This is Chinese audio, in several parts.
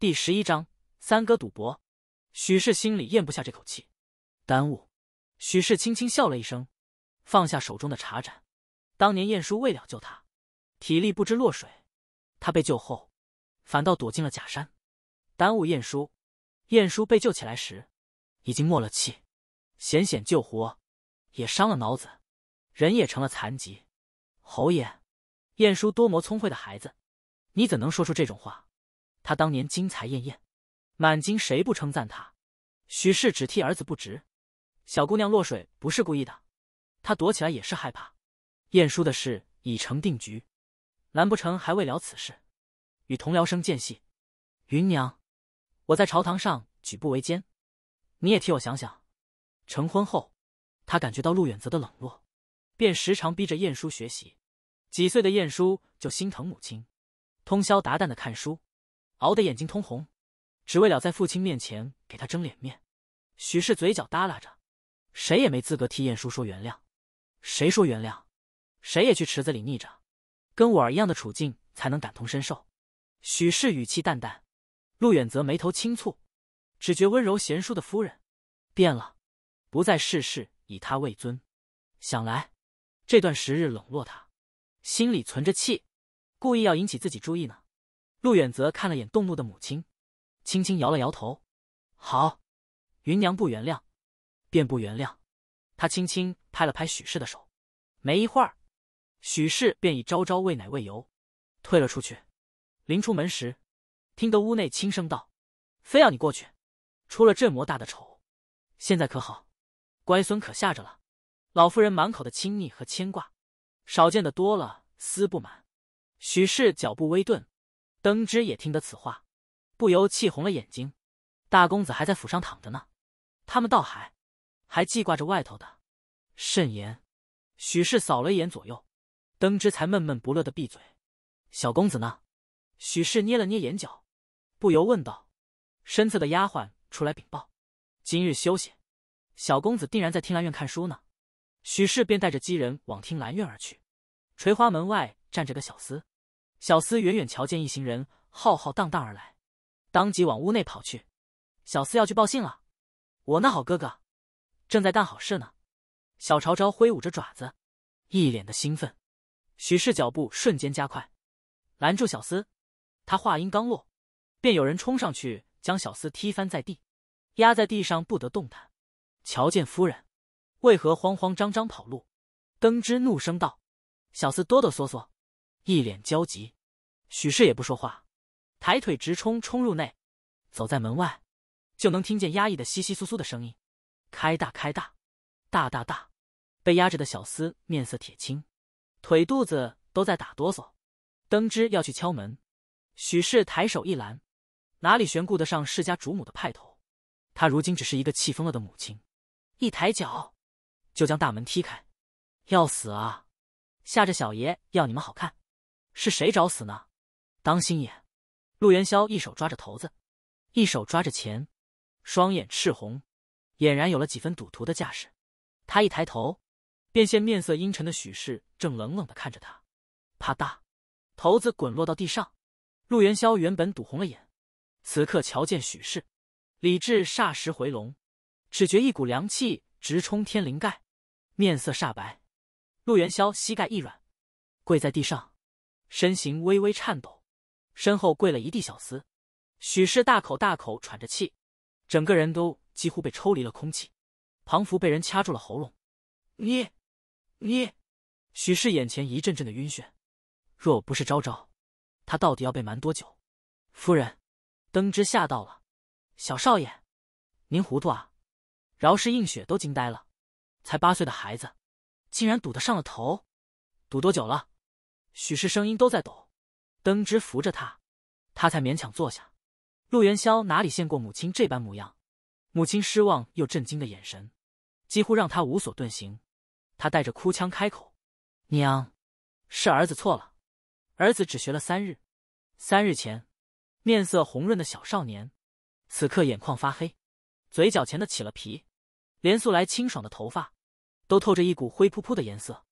第十一章三哥赌博，许氏心里咽不下这口气。耽误，许氏轻轻笑了一声，放下手中的茶盏。当年晏殊为了救他，体力不知落水，他被救后，反倒躲进了假山，耽误晏殊。晏殊被救起来时，已经没了气，险险救活，也伤了脑子，人也成了残疾。侯爷，晏殊多么聪慧的孩子，你怎能说出这种话？他当年惊才艳艳，满京谁不称赞他？许氏只替儿子不值。小姑娘落水不是故意的，她躲起来也是害怕。晏殊的事已成定局，难不成还未了此事，与同僚生间隙？云娘，我在朝堂上举步维艰，你也替我想想。成婚后，他感觉到陆远泽的冷落，便时常逼着晏殊学习。几岁的晏殊就心疼母亲，通宵达旦的看书。熬得眼睛通红，只为了在父亲面前给他争脸面。许氏嘴角耷拉着，谁也没资格替晏殊说原谅。谁说原谅？谁也去池子里溺着。跟我儿一样的处境，才能感同身受。许氏语气淡淡，陆远则眉头轻蹙，只觉温柔贤淑的夫人变了，不再事事以他为尊。想来，这段时日冷落他，心里存着气，故意要引起自己注意呢。陆远泽看了眼动怒的母亲，轻轻摇了摇头。好，云娘不原谅，便不原谅。他轻轻拍了拍许氏的手。没一会儿，许氏便已招招喂奶喂油，退了出去。临出门时，听得屋内轻声道：“非要你过去，出了这么大的丑，现在可好？乖孙可吓着了。”老夫人满口的亲昵和牵挂，少见的多了丝不满。许氏脚步微顿。登之也听得此话，不由气红了眼睛。大公子还在府上躺着呢，他们倒还还记挂着外头的。慎言。许氏扫了一眼左右，登之才闷闷不乐的闭嘴。小公子呢？许氏捏了捏眼角，不由问道。身侧的丫鬟出来禀报，今日休息，小公子定然在听兰院看书呢。许氏便带着几人往听兰院而去。垂花门外站着个小厮。小厮远远瞧见一行人浩浩荡荡而来，当即往屋内跑去。小厮要去报信了，我那好哥哥，正在干好事呢。小朝朝挥舞着爪子，一脸的兴奋。许氏脚步瞬间加快，拦住小厮。他话音刚落，便有人冲上去将小厮踢翻在地，压在地上不得动弹。瞧见夫人，为何慌慌张张跑路？登之怒声道：“小厮哆哆嗦嗦。”一脸焦急，许氏也不说话，抬腿直冲冲入内。走在门外，就能听见压抑的窸窸窣窣的声音，开大开大，大大大！被压着的小厮面色铁青，腿肚子都在打哆嗦。登之要去敲门，许氏抬手一拦，哪里悬顾得上世家主母的派头？他如今只是一个气疯了的母亲，一抬脚，就将大门踢开。要死啊！吓着小爷要你们好看！是谁找死呢？当心眼！陆元宵一手抓着头子，一手抓着钱，双眼赤红，俨然有了几分赌徒的架势。他一抬头，便见面色阴沉的许氏正冷冷的看着他。啪嗒，头子滚落到地上。陆元宵原本赌红了眼，此刻瞧见许氏，理智霎时回笼，只觉一股凉气直冲天灵盖，面色煞白。陆元宵膝盖一软，跪在地上。身形微微颤抖，身后跪了一地小厮，许氏大口大口喘着气，整个人都几乎被抽离了空气。庞福被人掐住了喉咙，你，你，许氏眼前一阵阵的晕眩。若不是昭昭，他到底要被瞒多久？夫人，登之吓到了，小少爷，您糊涂啊！饶氏映雪都惊呆了，才八岁的孩子，竟然赌得上了头，赌多久了？许是声音都在抖，登枝扶着他，他才勉强坐下。陆元宵哪里见过母亲这般模样？母亲失望又震惊的眼神，几乎让他无所遁形。他带着哭腔开口：“娘，是儿子错了。儿子只学了三日。三日前，面色红润的小少年，此刻眼眶发黑，嘴角前的起了皮，连素来清爽的头发，都透着一股灰扑扑的颜色。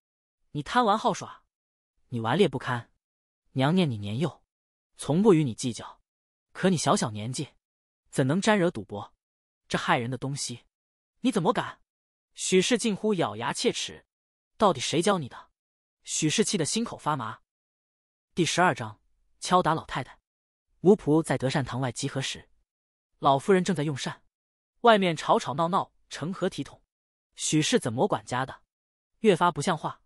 你贪玩好耍。”你顽劣不堪，娘念你年幼，从不与你计较。可你小小年纪，怎能沾惹赌博？这害人的东西，你怎么敢？许氏近乎咬牙切齿。到底谁教你的？许氏气得心口发麻。第十二章敲打老太太。奴仆在德善堂外集合时，老夫人正在用膳，外面吵吵闹闹，成何体统？许氏怎么管家的？越发不像话。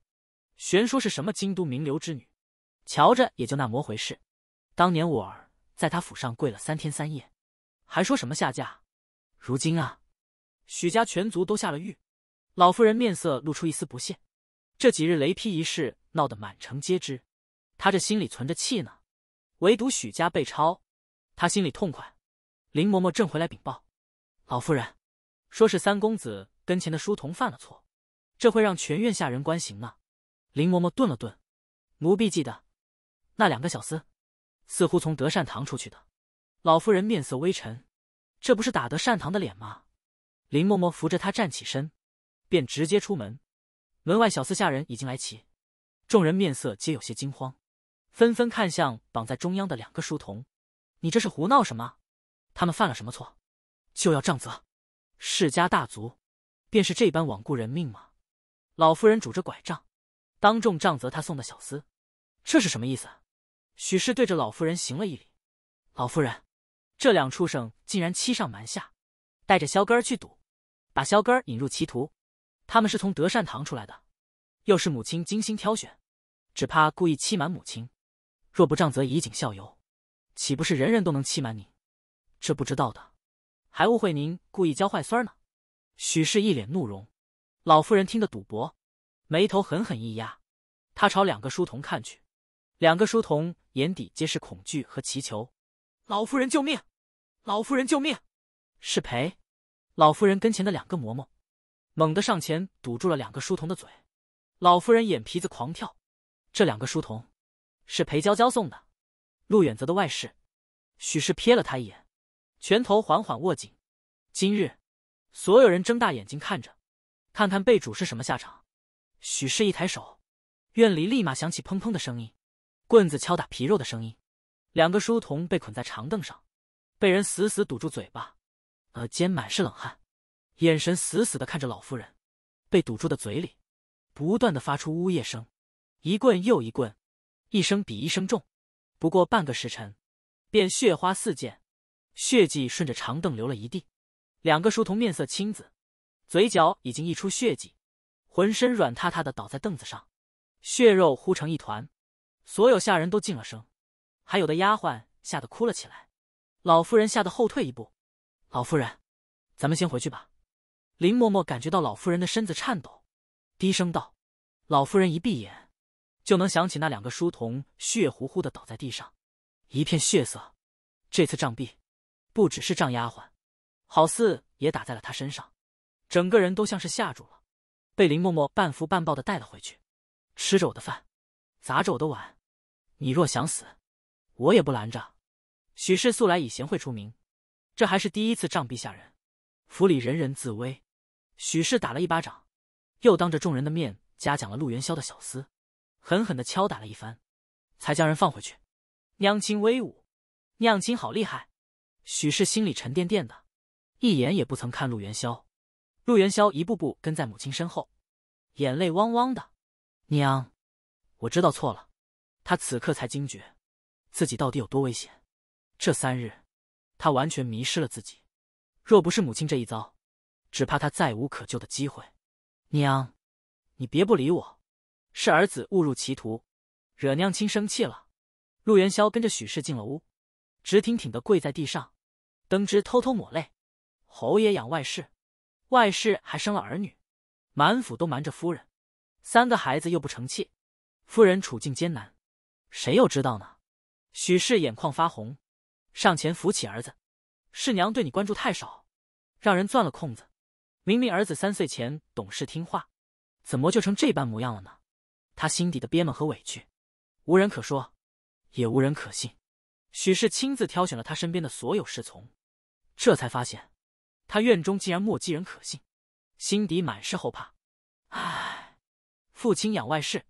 玄说是什么京都名流之女，瞧着也就那模回事。当年我儿在他府上跪了三天三夜，还说什么下嫁。如今啊，许家全族都下了狱。老夫人面色露出一丝不屑。这几日雷劈一事闹得满城皆知，她这心里存着气呢。唯独许家被抄，她心里痛快。林嬷嬷正回来禀报，老夫人，说是三公子跟前的书童犯了错，这会让全院下人关刑呢。林嬷嬷顿了顿，奴婢记得，那两个小厮，似乎从德善堂出去的。老夫人面色微沉，这不是打得善堂的脸吗？林嬷嬷扶着她站起身，便直接出门。门外小厮下人已经来齐，众人面色皆有些惊慌，纷纷看向绑在中央的两个书童。你这是胡闹什么？他们犯了什么错，就要杖责？世家大族，便是这般罔顾人命吗？老夫人拄着拐杖。当众杖责他送的小厮，这是什么意思？许氏对着老夫人行了一礼。老夫人，这两畜生竟然欺上瞒下，带着萧根儿去赌，把萧根儿引入歧途。他们是从德善堂出来的，又是母亲精心挑选，只怕故意欺瞒母亲。若不杖责以儆效尤，岂不是人人都能欺瞒您？这不知道的，还误会您故意教坏孙儿呢。许氏一脸怒容。老夫人听得赌博。眉头狠狠一压，他朝两个书童看去，两个书童眼底皆是恐惧和祈求。老夫人救命！老夫人救命！是裴老夫人跟前的两个嬷嬷，猛的上前堵住了两个书童的嘴。老夫人眼皮子狂跳，这两个书童是裴娇娇送的，陆远泽的外室。许是瞥了他一眼，拳头缓缓握紧。今日，所有人睁大眼睛看着，看看被主是什么下场。许氏一抬手，院里立马响起砰砰的声音，棍子敲打皮肉的声音。两个书童被捆在长凳上，被人死死堵住嘴巴，耳尖满是冷汗，眼神死死的看着老夫人。被堵住的嘴里，不断的发出呜咽声。一棍又一棍，一声比一声重。不过半个时辰，便血花四溅，血迹顺着长凳流了一地。两个书童面色青紫，嘴角已经溢出血迹。浑身软塌塌的倒在凳子上，血肉糊成一团，所有下人都静了声，还有的丫鬟吓得哭了起来。老夫人吓得后退一步。老夫人，咱们先回去吧。林嬷嬷感觉到老夫人的身子颤抖，低声道：“老夫人一闭眼，就能想起那两个书童血糊糊的倒在地上，一片血色。这次杖毙，不只是杖丫鬟，好似也打在了他身上，整个人都像是吓住了。”被林默默半扶半抱的带了回去，吃着我的饭，砸着我的碗，你若想死，我也不拦着。许氏素来以贤惠出名，这还是第一次杖毙下人，府里人人自危。许氏打了一巴掌，又当着众人的面嘉奖了陆元宵的小厮，狠狠的敲打了一番，才将人放回去。娘亲威武，娘亲好厉害。许氏心里沉甸甸的，一眼也不曾看陆元宵。陆元宵一步步跟在母亲身后，眼泪汪汪的。娘，我知道错了。他此刻才惊觉，自己到底有多危险。这三日，他完全迷失了自己。若不是母亲这一遭，只怕他再无可救的机会。娘，你别不理我。是儿子误入歧途，惹娘亲生气了。陆元宵跟着许氏进了屋，直挺挺的跪在地上，登枝偷偷抹泪。侯爷养外室。外室还生了儿女，满府都瞒着夫人，三个孩子又不成器，夫人处境艰难，谁又知道呢？许氏眼眶发红，上前扶起儿子，是娘对你关注太少，让人钻了空子。明明儿子三岁前懂事听话，怎么就成这般模样了呢？他心底的憋闷和委屈，无人可说，也无人可信。许氏亲自挑选了他身边的所有侍从，这才发现。他院中竟然莫机人可信，心底满是后怕。唉，父亲养外室，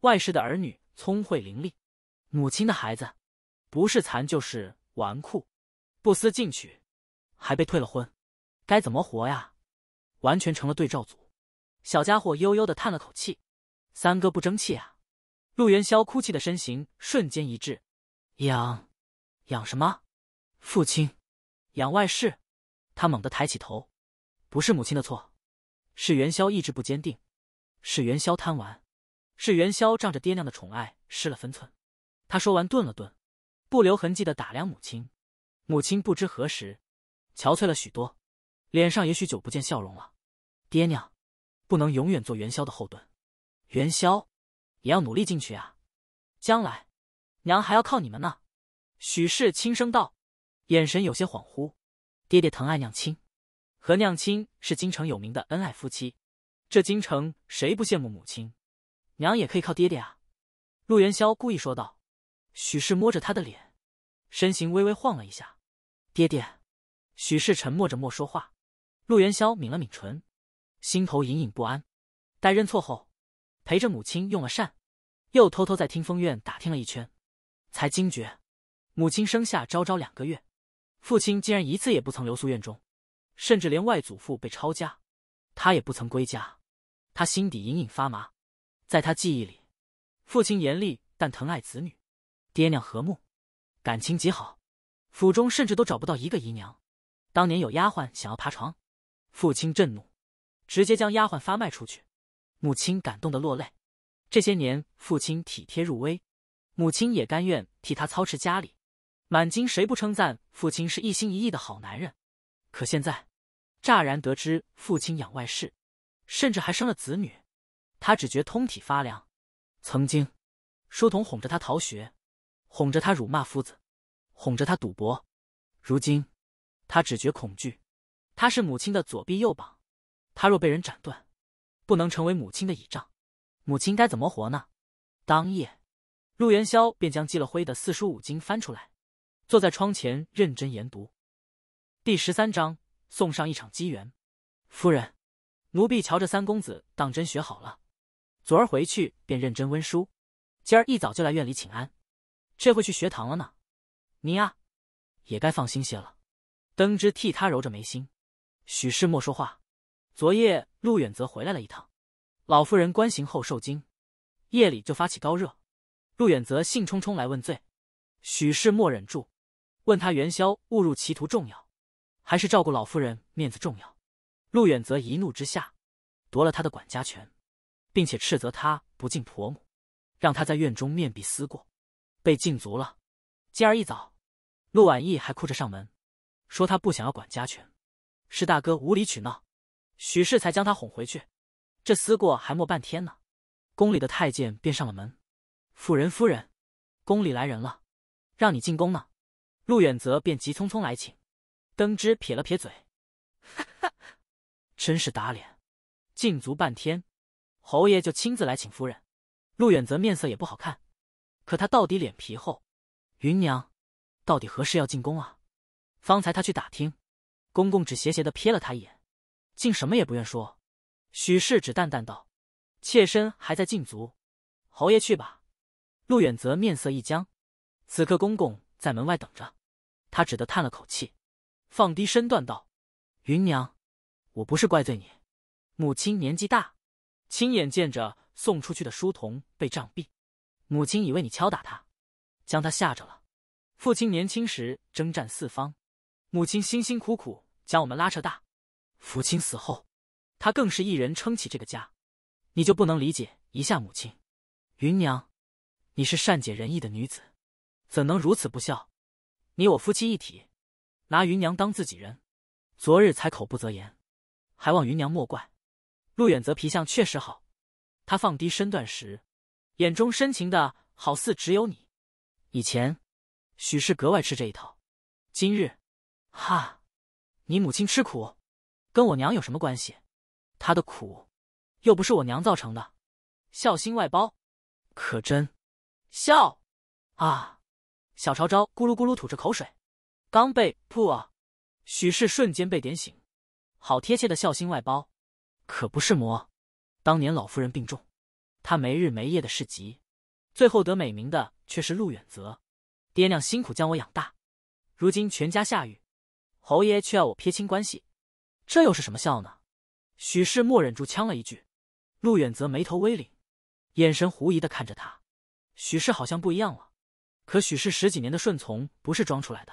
外室的儿女聪慧伶俐，母亲的孩子，不是残就是纨绔，不思进取，还被退了婚，该怎么活呀？完全成了对照组。小家伙悠悠的叹了口气：“三哥不争气啊。”陆元宵哭泣的身形瞬间一滞，养，养什么？父亲，养外室。”他猛地抬起头，不是母亲的错，是元宵意志不坚定，是元宵贪玩，是元宵仗着爹娘的宠爱失了分寸。他说完顿了顿，不留痕迹的打量母亲。母亲不知何时，憔悴了许多，脸上也许久不见笑容了。爹娘，不能永远做元宵的后盾，元宵，也要努力进去啊！将来，娘还要靠你们呢。许氏轻声道，眼神有些恍惚。爹爹疼爱娘亲，和娘亲是京城有名的恩爱夫妻。这京城谁不羡慕母亲？娘也可以靠爹爹啊！陆元宵故意说道。许氏摸着他的脸，身形微微晃了一下。爹爹，许氏沉默着没说话。陆元宵抿了抿唇，心头隐隐不安。待认错后，陪着母亲用了膳，又偷偷在听风院打听了一圈，才惊觉母亲生下昭昭两个月。父亲竟然一次也不曾留宿院中，甚至连外祖父被抄家，他也不曾归家。他心底隐隐发麻。在他记忆里，父亲严厉但疼爱子女，爹娘和睦，感情极好。府中甚至都找不到一个姨娘。当年有丫鬟想要爬床，父亲震怒，直接将丫鬟发卖出去。母亲感动的落泪。这些年，父亲体贴入微，母亲也甘愿替他操持家里。满京谁不称赞父亲是一心一意的好男人？可现在，乍然得知父亲养外室，甚至还生了子女，他只觉通体发凉。曾经，书童哄着他逃学，哄着他辱骂夫子，哄着他赌博。如今，他只觉恐惧。他是母亲的左臂右膀，他若被人斩断，不能成为母亲的倚仗，母亲该怎么活呢？当夜，陆元宵便将积了灰的四书五经翻出来。坐在窗前认真研读，第十三章送上一场机缘。夫人，奴婢瞧着三公子当真学好了，昨儿回去便认真温书，今儿一早就来院里请安，这回去学堂了呢。您呀，也该放心些了。登之替他揉着眉心。许氏莫说话。昨夜陆远泽回来了一趟，老夫人观刑后受惊，夜里就发起高热。陆远则兴冲冲来问罪。许氏莫忍住。问他元宵误入歧途重要，还是照顾老夫人面子重要？陆远则一怒之下，夺了他的管家权，并且斥责他不敬婆母，让他在院中面壁思过，被禁足了。今儿一早，陆婉意还哭着上门，说他不想要管家权，是大哥无理取闹，许氏才将他哄回去。这思过还没半天呢，宫里的太监便上了门，夫人夫人，宫里来人了，让你进宫呢。陆远泽便急匆匆来请，登之撇了撇嘴，哈哈，真是打脸！禁足半天，侯爷就亲自来请夫人。陆远泽面色也不好看，可他到底脸皮厚。云娘，到底何事要进宫啊？方才他去打听，公公只斜斜的瞥了他一眼，竟什么也不愿说。许氏只淡淡道：“妾身还在禁足，侯爷去吧。”陆远泽面色一僵，此刻公公。在门外等着，他只得叹了口气，放低身段道：“云娘，我不是怪罪你。母亲年纪大，亲眼见着送出去的书童被杖毙，母亲以为你敲打他，将他吓着了。父亲年轻时征战四方，母亲辛辛苦苦将我们拉扯大。父亲死后，他更是一人撑起这个家。你就不能理解一下母亲？云娘，你是善解人意的女子。”怎能如此不孝？你我夫妻一体，拿云娘当自己人，昨日才口不择言，还望云娘莫怪。陆远泽皮相确实好，他放低身段时，眼中深情的好似只有你。以前，许是格外吃这一套。今日，哈，你母亲吃苦，跟我娘有什么关系？她的苦，又不是我娘造成的。孝心外包，可真孝啊！小朝朝咕噜咕噜吐着口水，刚被啊，许氏瞬间被点醒，好贴切的孝心外包，可不是魔。当年老夫人病重，他没日没夜的侍疾，最后得美名的却是陆远泽。爹娘辛苦将我养大，如今全家下狱，侯爷却要我撇清关系，这又是什么孝呢？许氏默忍住呛了一句，陆远泽眉头微拧，眼神狐疑的看着他，许氏好像不一样了。可许氏十几年的顺从不是装出来的，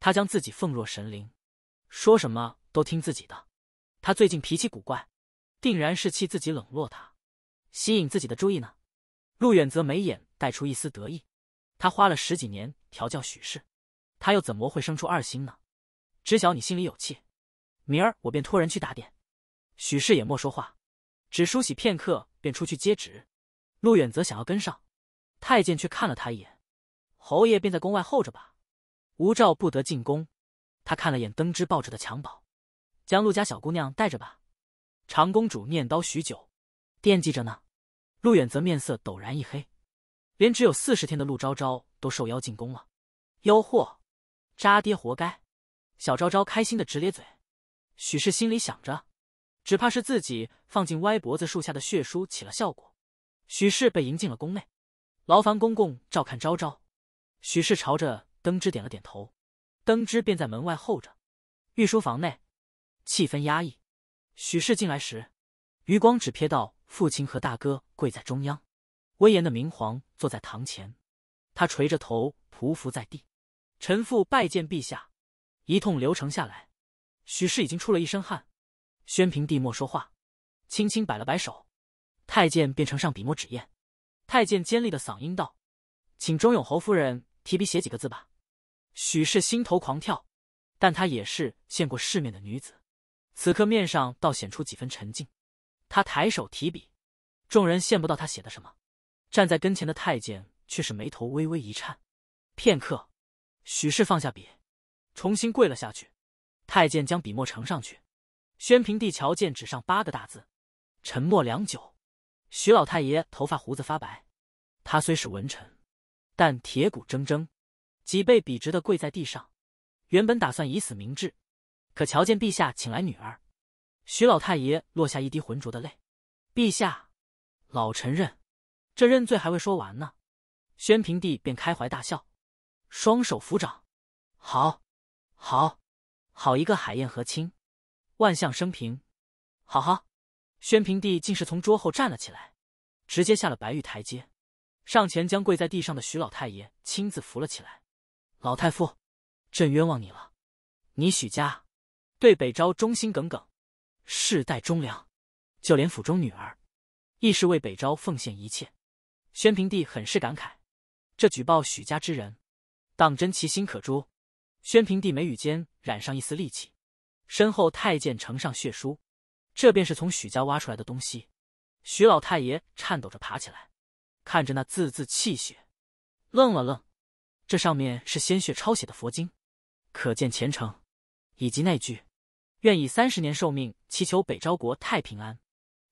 他将自己奉若神灵，说什么都听自己的。他最近脾气古怪，定然是气自己冷落他，吸引自己的注意呢。陆远则眉眼带出一丝得意，他花了十几年调教许氏，他又怎么会生出二心呢？知晓你心里有气，明儿我便托人去打点。许氏也莫说话，只梳洗片刻便出去接旨。陆远则想要跟上，太监却看了他一眼。侯爷便在宫外候着吧，无诏不得进宫。他看了眼登枝抱着的襁褓，将陆家小姑娘带着吧。长公主念叨许久，惦记着呢。陆远则面色陡然一黑，连只有四十天的陆昭昭都受邀进宫了，妖祸！渣爹活该！小昭昭开心的直咧嘴。许氏心里想着，只怕是自己放进歪脖子树下的血书起了效果。许氏被迎进了宫内，劳烦公公照看昭昭。许氏朝着登之点了点头，登之便在门外候着。御书房内，气氛压抑。许氏进来时，余光只瞥到父亲和大哥跪在中央，威严的明皇坐在堂前，他垂着头匍匐在地，臣父拜见陛下。一通流程下来，许氏已经出了一身汗。宣平帝莫说话，轻轻摆了摆手，太监便呈上笔墨纸砚。太监尖利的嗓音道。请钟勇侯夫人提笔写几个字吧。许氏心头狂跳，但她也是见过世面的女子，此刻面上倒显出几分沉静。她抬手提笔，众人见不到她写的什么，站在跟前的太监却是眉头微微一颤。片刻，许氏放下笔，重新跪了下去。太监将笔墨呈上去，宣平帝瞧见纸上八个大字，沉默良久。许老太爷头发胡子发白，他虽是文臣。但铁骨铮铮，脊背笔直的跪在地上。原本打算以死明志，可瞧见陛下请来女儿，徐老太爷落下一滴浑浊的泪。陛下，老臣认，这认罪还未说完呢。宣平帝便开怀大笑，双手抚掌：“好，好，好一个海晏河清，万象生平，好好。宣平帝竟是从桌后站了起来，直接下了白玉台阶。上前将跪在地上的徐老太爷亲自扶了起来。老太傅，朕冤枉你了。你许家对北昭忠心耿耿，世代忠良，就连府中女儿亦是为北昭奉献一切。宣平帝很是感慨。这举报许家之人，当真其心可诛。宣平帝眉宇间染上一丝戾气。身后太监呈上血书，这便是从许家挖出来的东西。徐老太爷颤抖着爬起来。看着那字字泣血，愣了愣。这上面是鲜血抄写的佛经，可见虔诚。以及那句“愿以三十年寿命祈求北昭国太平安，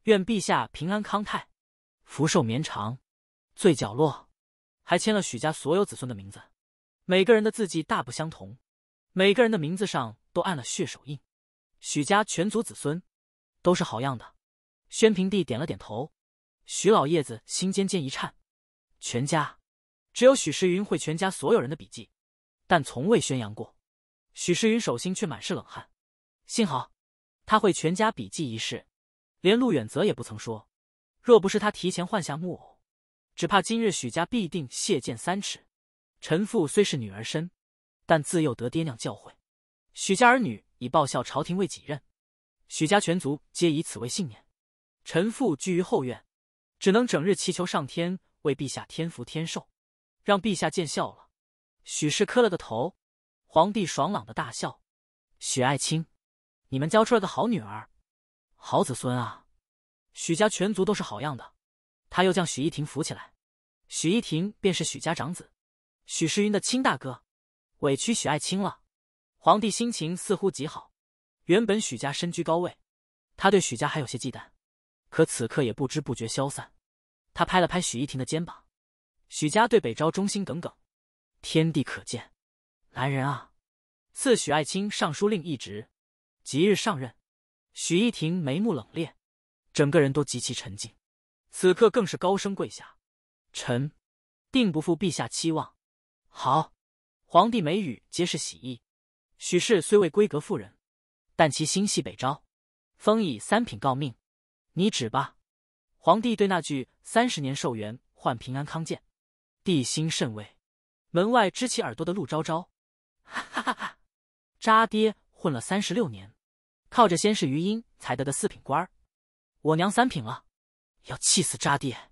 愿陛下平安康泰，福寿绵长”。最角落还签了许家所有子孙的名字，每个人的字迹大不相同，每个人的名字上都按了血手印。许家全族子孙都是好样的。宣平帝点了点头。许老叶子心尖尖一颤，全家只有许时云会全家所有人的笔记，但从未宣扬过。许时云手心却满是冷汗，幸好他会全家笔记一事，连陆远泽也不曾说。若不是他提前换下木偶，只怕今日许家必定血溅三尺。臣父虽是女儿身，但自幼得爹娘教诲，许家儿女以报效朝廷为己任，许家全族皆以此为信念。臣父居于后院。只能整日祈求上天为陛下添福添寿，让陛下见笑了。许氏磕了个头，皇帝爽朗的大笑：“许爱卿，你们教出来个好女儿，好子孙啊！许家全族都是好样的。”他又将许一亭扶起来，许一亭便是许家长子，许世云的亲大哥，委屈许爱卿了。皇帝心情似乎极好。原本许家身居高位，他对许家还有些忌惮。可此刻也不知不觉消散，他拍了拍许一婷的肩膀。许家对北昭忠心耿耿，天地可见。来人啊，赐许爱卿尚书令一职，即日上任。许一婷眉目冷冽，整个人都极其沉静。此刻更是高声跪下：“臣定不负陛下期望。”好，皇帝眉宇皆是喜意。许氏虽未闺阁妇人，但其心系北昭，封以三品诰命。你指吧，皇帝对那句“三十年寿元换平安康健”，帝心甚慰。门外支起耳朵的陆昭昭，哈哈哈！渣爹混了三十六年，靠着先是余音才得的四品官儿，我娘三品了，要气死渣爹！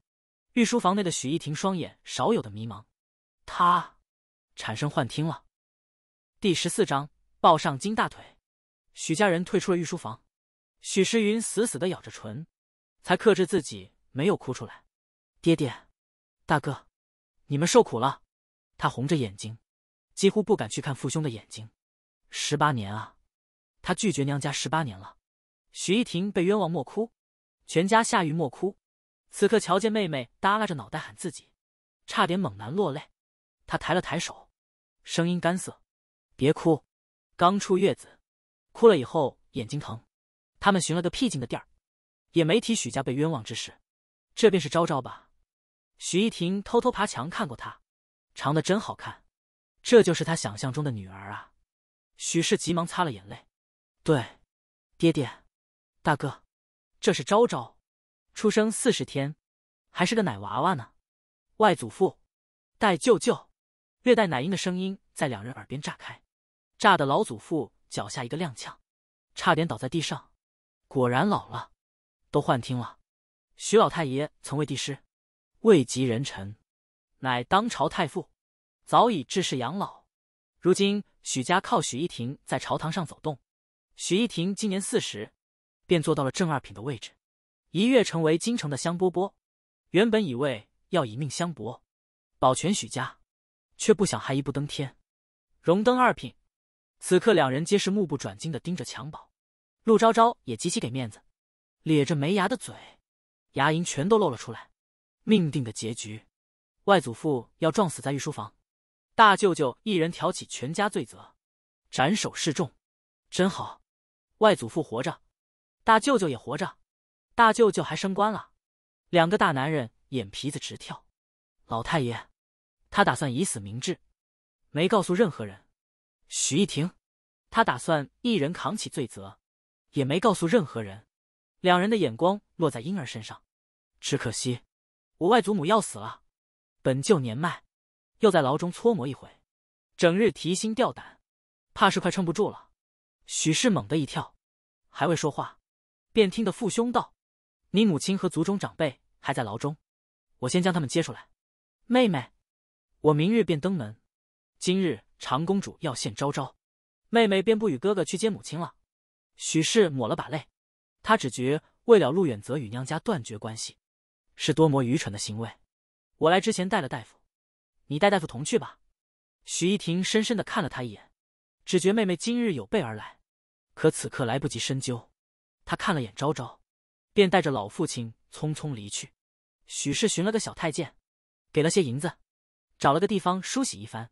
御书房内的许一婷双眼少有的迷茫，他产生幻听了。第十四章抱上金大腿。许家人退出了御书房，许时云死死的咬着唇。才克制自己没有哭出来，爹爹，大哥，你们受苦了。他红着眼睛，几乎不敢去看父兄的眼睛。十八年啊，他拒绝娘家十八年了。许一婷被冤枉莫哭，全家下狱莫哭。此刻瞧见妹妹耷拉着脑袋喊自己，差点猛男落泪。他抬了抬手，声音干涩：“别哭，刚出月子，哭了以后眼睛疼。”他们寻了个僻静的地儿。也没提许家被冤枉之事，这便是昭昭吧？许一婷偷偷爬墙看过她，长得真好看，这就是他想象中的女儿啊！许氏急忙擦了眼泪，对，爹爹，大哥，这是昭昭，出生四十天，还是个奶娃娃呢。外祖父，带舅舅，略带奶音的声音在两人耳边炸开，炸得老祖父脚下一个踉跄，差点倒在地上，果然老了。都幻听了，徐老太爷曾为帝师，位极人臣，乃当朝太傅，早已致仕养老。如今许家靠许一亭在朝堂上走动，许一亭今年四十，便坐到了正二品的位置，一跃成为京城的香饽饽。原本以为要以命相搏，保全许家，却不想还一步登天，荣登二品。此刻两人皆是目不转睛的盯着襁褓，陆昭昭也极其给面子。咧着没牙的嘴，牙龈全都露了出来。命定的结局，外祖父要撞死在御书房，大舅舅一人挑起全家罪责，斩首示众。真好，外祖父活着，大舅舅也活着，大舅舅还升官了。两个大男人眼皮子直跳。老太爷，他打算以死明志，没告诉任何人。许一婷，他打算一人扛起罪责，也没告诉任何人。两人的眼光落在婴儿身上，只可惜，我外祖母要死了，本就年迈，又在牢中搓磨一回，整日提心吊胆，怕是快撑不住了。许氏猛地一跳，还未说话，便听得父兄道：“你母亲和族中长辈还在牢中，我先将他们接出来。妹妹，我明日便登门。今日长公主要现昭昭，妹妹便不与哥哥去接母亲了。”许氏抹了把泪。他只觉为了陆远泽与娘家断绝关系，是多么愚蠢的行为。我来之前带了大夫，你带大夫同去吧。许一婷深深的看了他一眼，只觉妹妹今日有备而来，可此刻来不及深究。他看了眼昭昭，便带着老父亲匆匆离去。许氏寻了个小太监，给了些银子，找了个地方梳洗一番，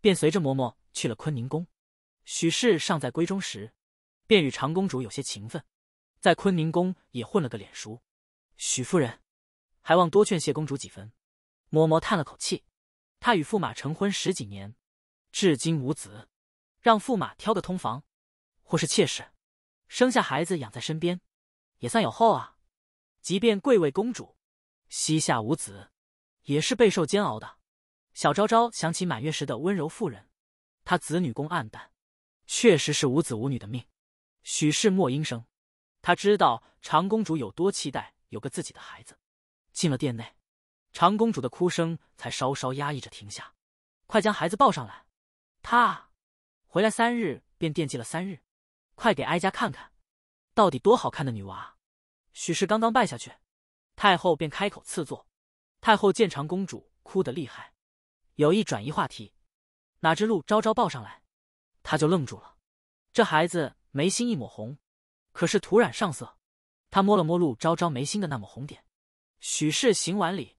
便随着嬷嬷去了坤宁宫。许氏尚在闺中时，便与长公主有些情分。在坤宁宫也混了个脸熟，许夫人，还望多劝谢公主几分。嬷嬷叹了口气，她与驸马成婚十几年，至今无子，让驸马挑个通房，或是妾室，生下孩子养在身边，也算有后啊。即便贵为公主，膝下无子，也是备受煎熬的。小昭昭想起满月时的温柔妇人，她子女宫暗淡，确实是无子无女的命，许氏莫应生。他知道长公主有多期待有个自己的孩子，进了殿内，长公主的哭声才稍稍压抑着停下。快将孩子抱上来！他回来三日便惦记了三日，快给哀家看看，到底多好看的女娃！许是刚刚拜下去，太后便开口赐座。太后见长公主哭得厉害，有意转移话题，哪知陆昭昭抱上来，她就愣住了。这孩子眉心一抹红。可是涂染上色，他摸了摸陆昭昭眉心的那抹红点，许氏行完礼，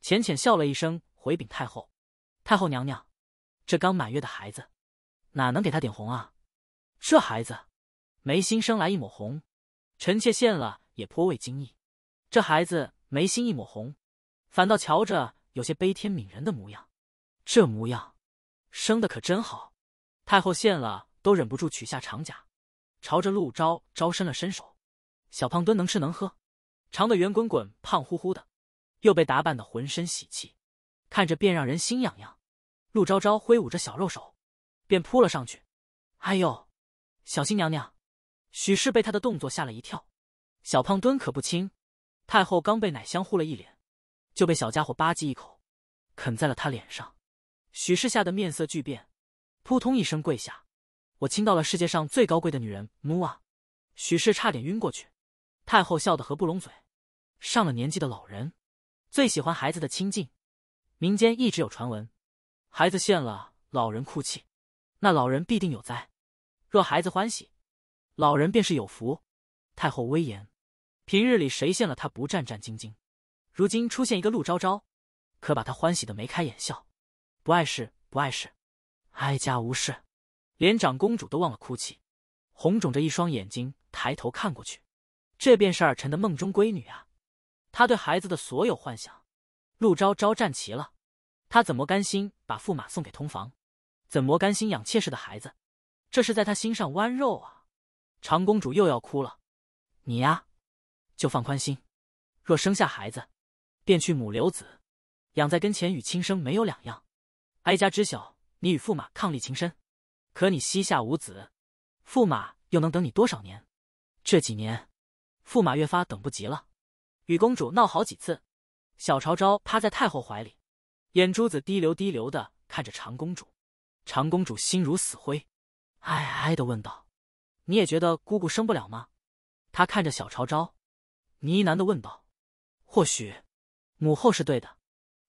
浅浅笑了一声，回禀太后：“太后娘娘，这刚满月的孩子，哪能给他点红啊？这孩子眉心生来一抹红，臣妾见了也颇为惊异。这孩子眉心一抹红，反倒瞧着有些悲天悯人的模样。这模样，生的可真好。太后见了都忍不住取下长甲。”朝着陆昭昭伸了伸手，小胖墩能吃能喝，长得圆滚滚、胖乎乎的，又被打扮的浑身喜气，看着便让人心痒痒。陆昭昭挥舞着小肉手，便扑了上去。哎呦，小心娘娘！许氏被他的动作吓了一跳。小胖墩可不轻，太后刚被奶香糊了一脸，就被小家伙吧唧一口，啃在了他脸上。许氏吓得面色巨变，扑通一声跪下。我亲到了世界上最高贵的女人，母啊！许氏差点晕过去。太后笑得合不拢嘴。上了年纪的老人，最喜欢孩子的亲近。民间一直有传闻，孩子现了老人哭泣，那老人必定有灾；若孩子欢喜，老人便是有福。太后威严，平日里谁见了她不战战兢兢？如今出现一个陆昭昭，可把她欢喜的眉开眼笑。不碍事，不碍事，哀家无事。连长公主都忘了哭泣，红肿着一双眼睛抬头看过去，这便是儿臣的梦中闺女啊！他对孩子的所有幻想，陆昭昭站齐了，他怎么甘心把驸马送给通房，怎么甘心养妾室的孩子？这是在他心上剜肉啊！长公主又要哭了，你呀，就放宽心，若生下孩子，便去母留子，养在跟前与亲生没有两样。哀家知晓你与驸马伉俪情深。可你膝下无子，驸马又能等你多少年？这几年，驸马越发等不及了，与公主闹好几次。小朝昭趴在太后怀里，眼珠子滴流滴流的看着长公主，长公主心如死灰，哀哀的问道：“你也觉得姑姑生不了吗？”她看着小朝昭，呢喃的问道：“或许，母后是对的，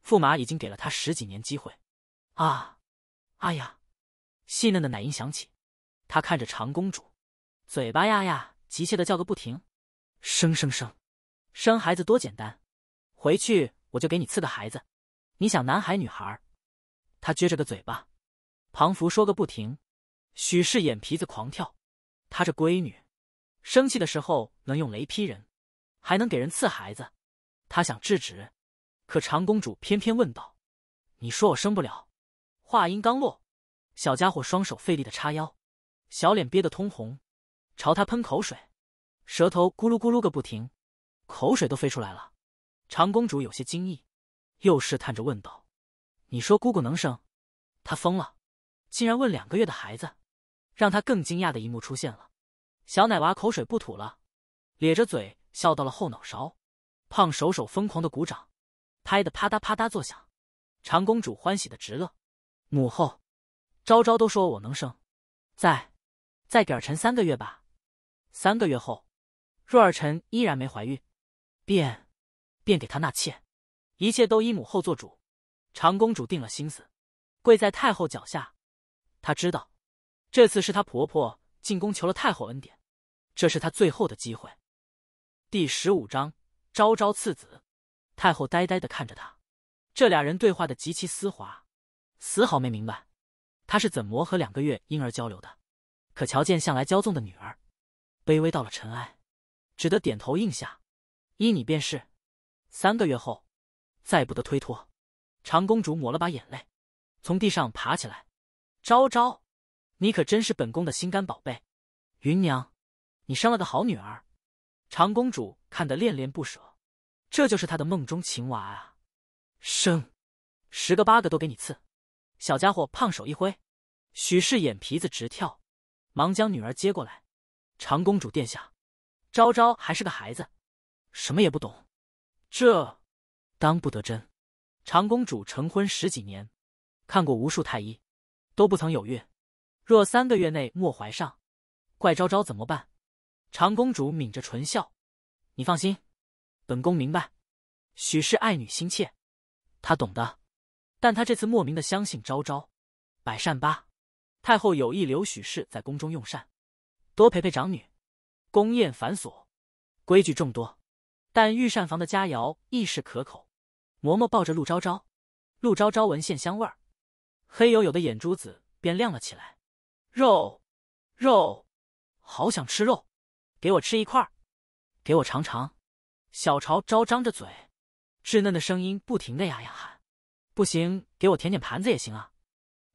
驸马已经给了她十几年机会。”啊，哎呀。细嫩的奶音响起，他看着长公主，嘴巴呀呀急切的叫个不停，生生生生孩子多简单，回去我就给你赐个孩子，你想男孩女孩？他撅着个嘴巴，庞福说个不停，许氏眼皮子狂跳，他这闺女，生气的时候能用雷劈人，还能给人赐孩子，他想制止，可长公主偏偏问道：“你说我生不了？”话音刚落。小家伙双手费力的叉腰，小脸憋得通红，朝他喷口水，舌头咕噜咕噜个不停，口水都飞出来了。长公主有些惊异，又试探着问道：“你说姑姑能生？她疯了，竟然问两个月的孩子？”让他更惊讶的一幕出现了，小奶娃口水不吐了，咧着嘴笑到了后脑勺，胖手手疯狂的鼓掌，拍得啪嗒啪嗒作响。长公主欢喜的直乐，母后。昭昭都说我能生，在再给儿臣三个月吧。三个月后，若儿臣依然没怀孕，便便给她纳妾。一切都依母后做主。长公主定了心思，跪在太后脚下。她知道，这次是她婆婆进宫求了太后恩典，这是她最后的机会。第十五章，昭昭次子。太后呆呆的看着她，这俩人对话的极其丝滑，丝毫没明白。他是怎么和两个月婴儿交流的？可瞧见向来骄纵的女儿，卑微到了尘埃，只得点头应下。依你便是。三个月后，再不得推脱。长公主抹了把眼泪，从地上爬起来。昭昭，你可真是本宫的心肝宝贝。云娘，你生了个好女儿。长公主看得恋恋不舍，这就是她的梦中情娃啊。生，十个八个都给你赐。小家伙胖手一挥，许氏眼皮子直跳，忙将女儿接过来。长公主殿下，昭昭还是个孩子，什么也不懂，这当不得真。长公主成婚十几年，看过无数太医，都不曾有孕。若三个月内莫怀上，怪昭昭怎么办？长公主抿着唇笑：“你放心，本宫明白。”许氏爱女心切，她懂得。但他这次莫名的相信昭昭，百善吧。太后有意留许氏在宫中用膳，多陪陪长女。宫宴繁琐，规矩众多，但御膳房的佳肴亦是可口。嬷嬷抱着陆昭昭，陆昭昭闻见香味儿，黑黝黝的眼珠子便亮了起来。肉，肉，好想吃肉，给我吃一块，给我尝尝。小朝昭张着嘴，稚嫩的声音不停的呀呀喊。不行，给我舔舔盘子也行啊！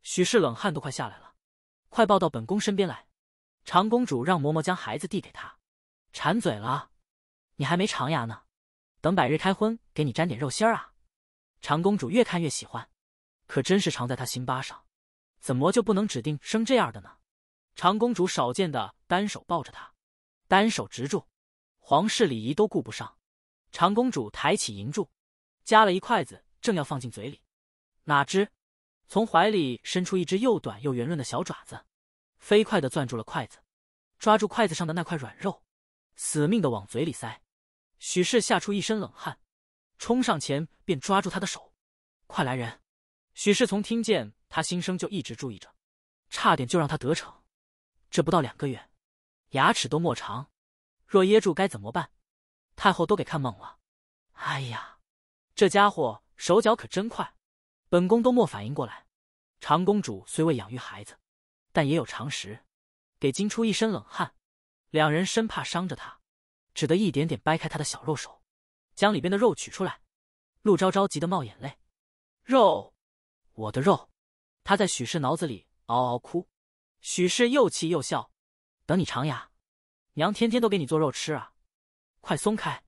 许氏冷汗都快下来了，快抱到本宫身边来。长公主让嬷嬷将孩子递给她，馋嘴了，你还没长牙呢，等百日开荤给你沾点肉芯儿啊！长公主越看越喜欢，可真是长在她心巴上，怎么就不能指定生这样的呢？长公主少见的单手抱着他，单手执住，皇室礼仪都顾不上。长公主抬起银柱，夹了一筷子，正要放进嘴里。哪知，从怀里伸出一只又短又圆润的小爪子，飞快的攥住了筷子，抓住筷子上的那块软肉，死命的往嘴里塞。许氏吓出一身冷汗，冲上前便抓住他的手：“快来人！”许氏从听见他心声就一直注意着，差点就让他得逞。这不到两个月，牙齿都磨长，若噎住该怎么办？太后都给看懵了。哎呀，这家伙手脚可真快！本宫都莫反应过来，长公主虽未养育孩子，但也有常识，给惊出一身冷汗。两人生怕伤着她，只得一点点掰开她的小肉手，将里边的肉取出来。陆昭昭急得冒眼泪，肉，我的肉！她在许氏脑子里嗷嗷哭。许氏又气又笑，等你长牙，娘天天都给你做肉吃啊！快松开，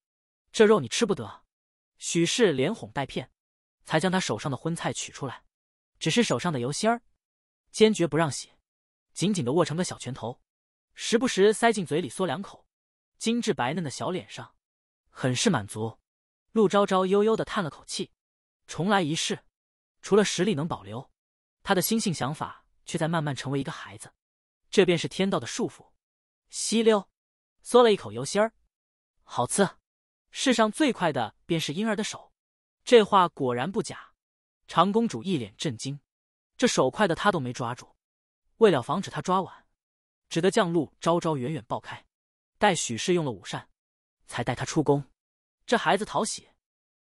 这肉你吃不得。许氏连哄带骗。才将他手上的荤菜取出来，只是手上的油芯儿，坚决不让洗，紧紧的握成个小拳头，时不时塞进嘴里嗦两口。精致白嫩的小脸上，很是满足。陆昭昭悠悠的叹了口气，重来一世，除了实力能保留，他的心性想法却在慢慢成为一个孩子。这便是天道的束缚。吸溜，嗦了一口油芯儿，好刺。世上最快的便是婴儿的手。这话果然不假，长公主一脸震惊，这手快的她都没抓住。为了防止她抓晚，只得将路招招远远抱开。待许氏用了午膳，才带他出宫。这孩子讨喜，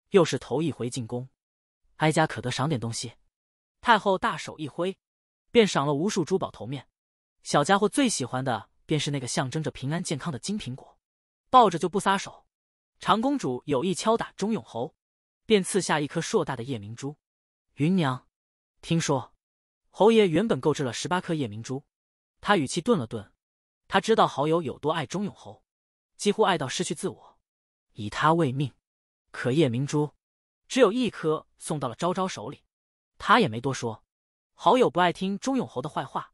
又是头一回进宫，哀家可得赏点东西。太后大手一挥，便赏了无数珠宝头面。小家伙最喜欢的便是那个象征着平安健康的金苹果，抱着就不撒手。长公主有意敲打钟永侯。便赐下一颗硕大的夜明珠，云娘，听说，侯爷原本购置了十八颗夜明珠，他语气顿了顿，他知道好友有多爱钟永侯，几乎爱到失去自我，以他为命，可夜明珠，只有一颗送到了昭昭手里，他也没多说，好友不爱听钟永侯的坏话，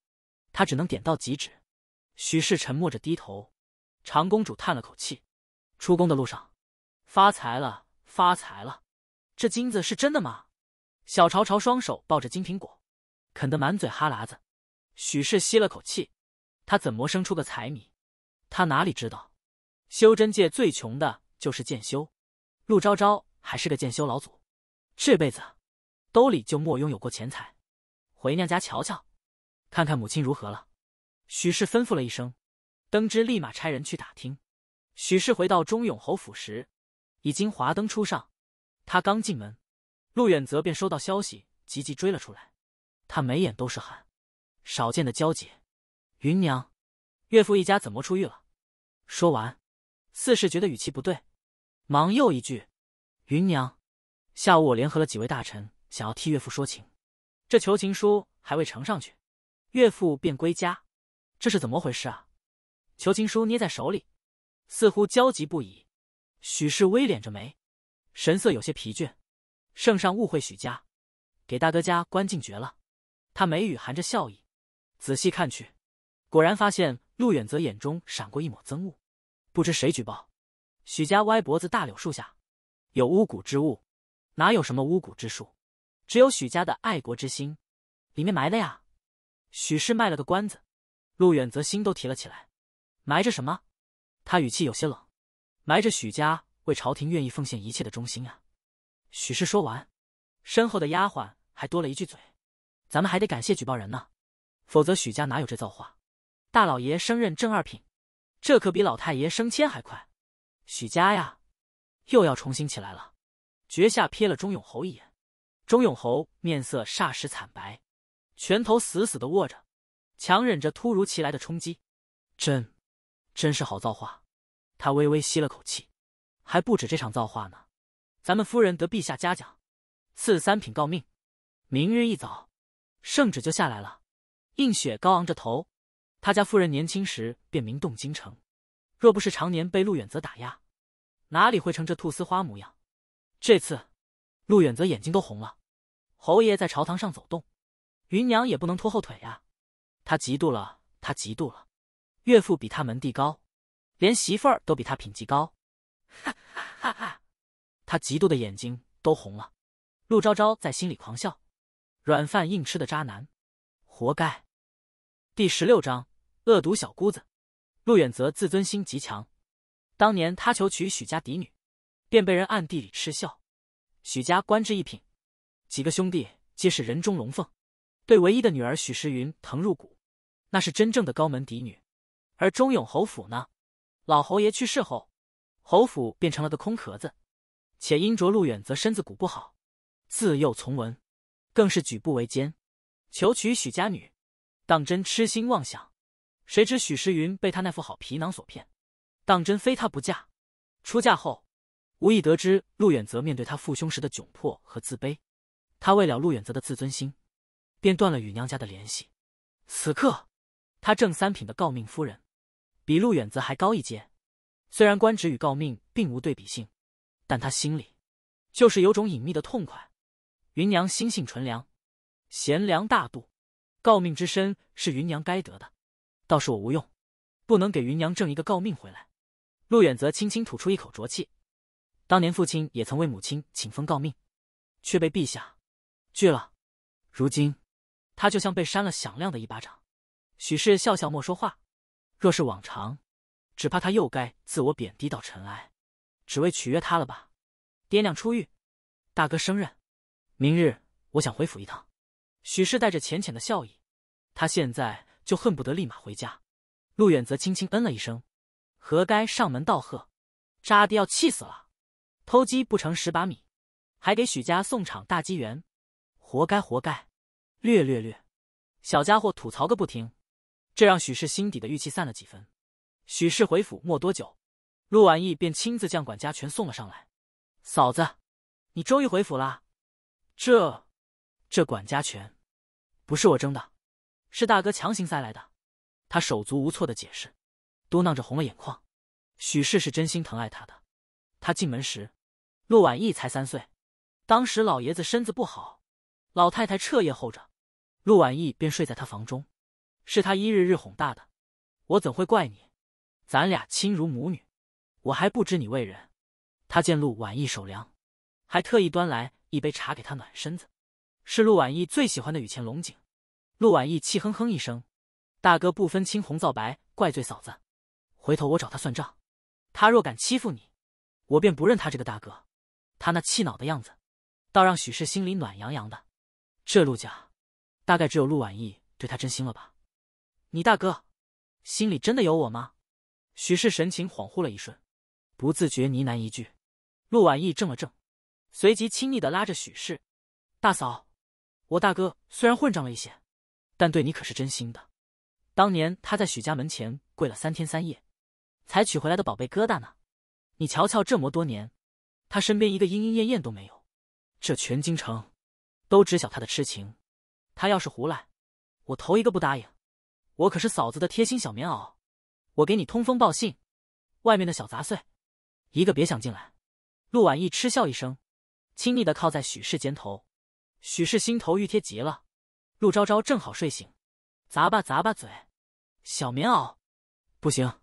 他只能点到即止。许氏沉默着低头，长公主叹了口气，出宫的路上，发财了，发财了。这金子是真的吗？小朝朝双手抱着金苹果，啃得满嘴哈喇子。许氏吸了口气，他怎么生出个财迷？他哪里知道，修真界最穷的就是剑修。陆昭昭还是个剑修老祖，这辈子兜里就莫拥有过钱财。回娘家瞧瞧，看看母亲如何了。许氏吩咐了一声，登之立马差人去打听。许氏回到忠勇侯府时，已经华灯初上。他刚进门，陆远泽便收到消息，急急追了出来。他眉眼都是汗，少见的焦急。云娘，岳父一家怎么出狱了？说完，四是觉得语气不对，忙又一句：“云娘，下午我联合了几位大臣，想要替岳父说情，这求情书还未呈上去，岳父便归家，这是怎么回事啊？”求情书捏在手里，似乎焦急不已。许氏微敛着眉。神色有些疲倦，圣上误会许家，给大哥家关进绝了。他眉宇含着笑意，仔细看去，果然发现陆远泽眼中闪过一抹憎恶。不知谁举报，许家歪脖子大柳树下有巫蛊之物，哪有什么巫蛊之术？只有许家的爱国之心，里面埋的呀。许氏卖了个关子，陆远泽心都提了起来。埋着什么？他语气有些冷，埋着许家。为朝廷愿意奉献一切的忠心呀！许氏说完，身后的丫鬟还多了一句嘴：“咱们还得感谢举报人呢，否则许家哪有这造化？大老爷升任正二品，这可比老太爷升迁还快。许家呀，又要重新起来了。”绝下瞥了钟永侯一眼，钟永侯面色霎时惨白，拳头死死的握着，强忍着突如其来的冲击。真，真是好造化！他微微吸了口气。还不止这场造化呢，咱们夫人得陛下嘉奖，赐三品诰命，明日一早，圣旨就下来了。映雪高昂着头，他家夫人年轻时便名动京城，若不是常年被陆远泽打压，哪里会成这兔丝花模样？这次，陆远泽眼睛都红了。侯爷在朝堂上走动，云娘也不能拖后腿呀。他嫉妒了，他嫉妒了，岳父比他门第高，连媳妇儿都比他品级高。哈哈哈！哈，他嫉妒的眼睛都红了。陆昭昭在心里狂笑，软饭硬吃的渣男，活该。第十六章恶毒小姑子。陆远泽自尊心极强，当年他求娶许家嫡女，便被人暗地里嗤笑。许家官至一品，几个兄弟皆是人中龙凤，对唯一的女儿许时云疼入骨，那是真正的高门嫡女。而忠勇侯府呢，老侯爷去世后。侯府变成了个空壳子，且因着陆远则身子骨不好，自幼从文，更是举步维艰，求娶许家女，当真痴心妄想。谁知许时云被他那副好皮囊所骗，当真非他不嫁。出嫁后，无意得知陆远则面对他父兄时的窘迫和自卑，他为了陆远则的自尊心，便断了与娘家的联系。此刻，他正三品的诰命夫人，比陆远则还高一阶。虽然官职与告命并无对比性，但他心里就是有种隐秘的痛快。芸娘心性纯良，贤良大度，告命之身是芸娘该得的。倒是我无用，不能给芸娘挣一个告命回来。陆远则轻轻吐出一口浊气。当年父亲也曾为母亲请封告命，却被陛下拒了。如今他就像被扇了响亮的一巴掌。许是笑笑莫说话。若是往常。只怕他又该自我贬低到尘埃，只为取悦他了吧？爹娘出狱，大哥升任，明日我想回府一趟。许氏带着浅浅的笑意，他现在就恨不得立马回家。陆远则轻轻嗯了一声，何该上门道贺？扎爹要气死了！偷鸡不成蚀把米，还给许家送场大机缘，活该活该！略略略，小家伙吐槽个不停，这让许氏心底的郁气散了几分。许氏回府没多久，陆婉意便亲自将管家权送了上来。嫂子，你终于回府啦！这，这管家权不是我争的，是大哥强行塞来的。他手足无措的解释，嘟囔着红了眼眶。许氏是真心疼爱他的。他进门时，陆婉意才三岁，当时老爷子身子不好，老太太彻夜候着，陆婉意便睡在他房中，是他一日日哄大的。我怎会怪你？咱俩亲如母女，我还不知你为人。他见陆婉意手凉，还特意端来一杯茶给他暖身子，是陆婉意最喜欢的雨前龙井。陆婉意气哼哼一声：“大哥不分青红皂白怪罪嫂子，回头我找他算账。他若敢欺负你，我便不认他这个大哥。”他那气恼的样子，倒让许氏心里暖洋洋的。这陆家，大概只有陆婉意对他真心了吧？你大哥心里真的有我吗？许氏神情恍惚了一瞬，不自觉呢喃一句：“陆婉意，怔了怔，随即亲昵的拉着许氏：‘大嫂，我大哥虽然混账了一些，但对你可是真心的。当年他在许家门前跪了三天三夜，才娶回来的宝贝疙瘩呢。你瞧瞧这么多年，他身边一个莺莺燕燕都没有，这全京城都知晓他的痴情。他要是胡来，我头一个不答应。我可是嫂子的贴心小棉袄。’”我给你通风报信，外面的小杂碎，一个别想进来。陆婉意嗤笑一声，亲昵的靠在许氏肩头。许氏心头欲贴极了。陆昭昭正好睡醒，砸吧砸吧嘴，小棉袄，不行，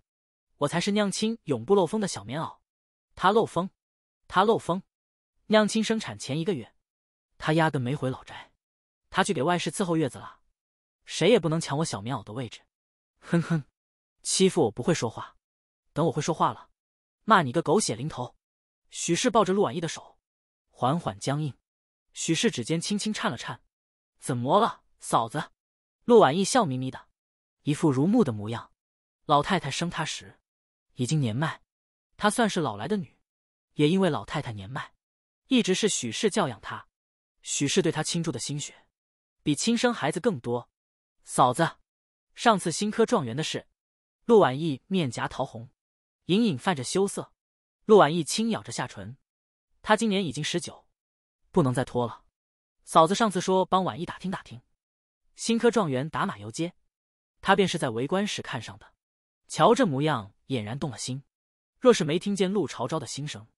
我才是酿亲永不漏风的小棉袄。他漏风，他漏风。酿亲生产前一个月，他压根没回老宅，他去给外室伺候月子了。谁也不能抢我小棉袄的位置。哼哼。欺负我不会说话，等我会说话了，骂你个狗血淋头。许氏抱着陆婉意的手，缓缓僵硬。许氏指尖轻轻颤了颤。怎么了，嫂子？陆婉意笑眯眯的，一副如沐的模样。老太太生她时，已经年迈，她算是老来的女，也因为老太太年迈，一直是许氏教养她。许氏对她倾注的心血，比亲生孩子更多。嫂子，上次新科状元的事。陆婉意面颊桃红，隐隐泛着羞涩。陆婉意轻咬着下唇，她今年已经十九，不能再拖了。嫂子上次说帮婉意打听打听，新科状元打马游街，她便是在围观时看上的，瞧这模样，俨然动了心。若是没听见陆朝朝的心声，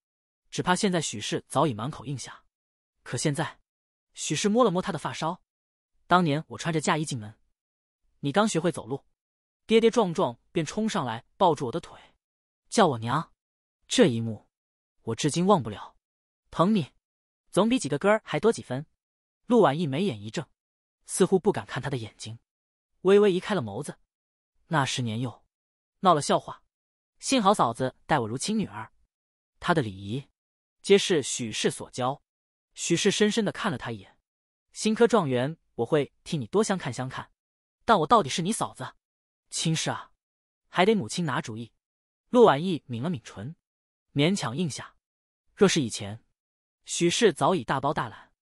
只怕现在许氏早已满口应下。可现在，许氏摸了摸她的发梢，当年我穿着嫁衣进门，你刚学会走路。跌跌撞撞便冲上来抱住我的腿，叫我娘。这一幕，我至今忘不了。疼你，总比几个哥儿还多几分。陆婉意眉眼一怔，似乎不敢看他的眼睛，微微移开了眸子。那时年幼，闹了笑话，幸好嫂子待我如亲女儿。他的礼仪，皆是许氏所教。许氏深深的看了他一眼。新科状元，我会替你多相看相看。但我到底是你嫂子。亲事啊，还得母亲拿主意。陆婉意抿了抿唇，勉强应下。若是以前，许氏早已大包大揽，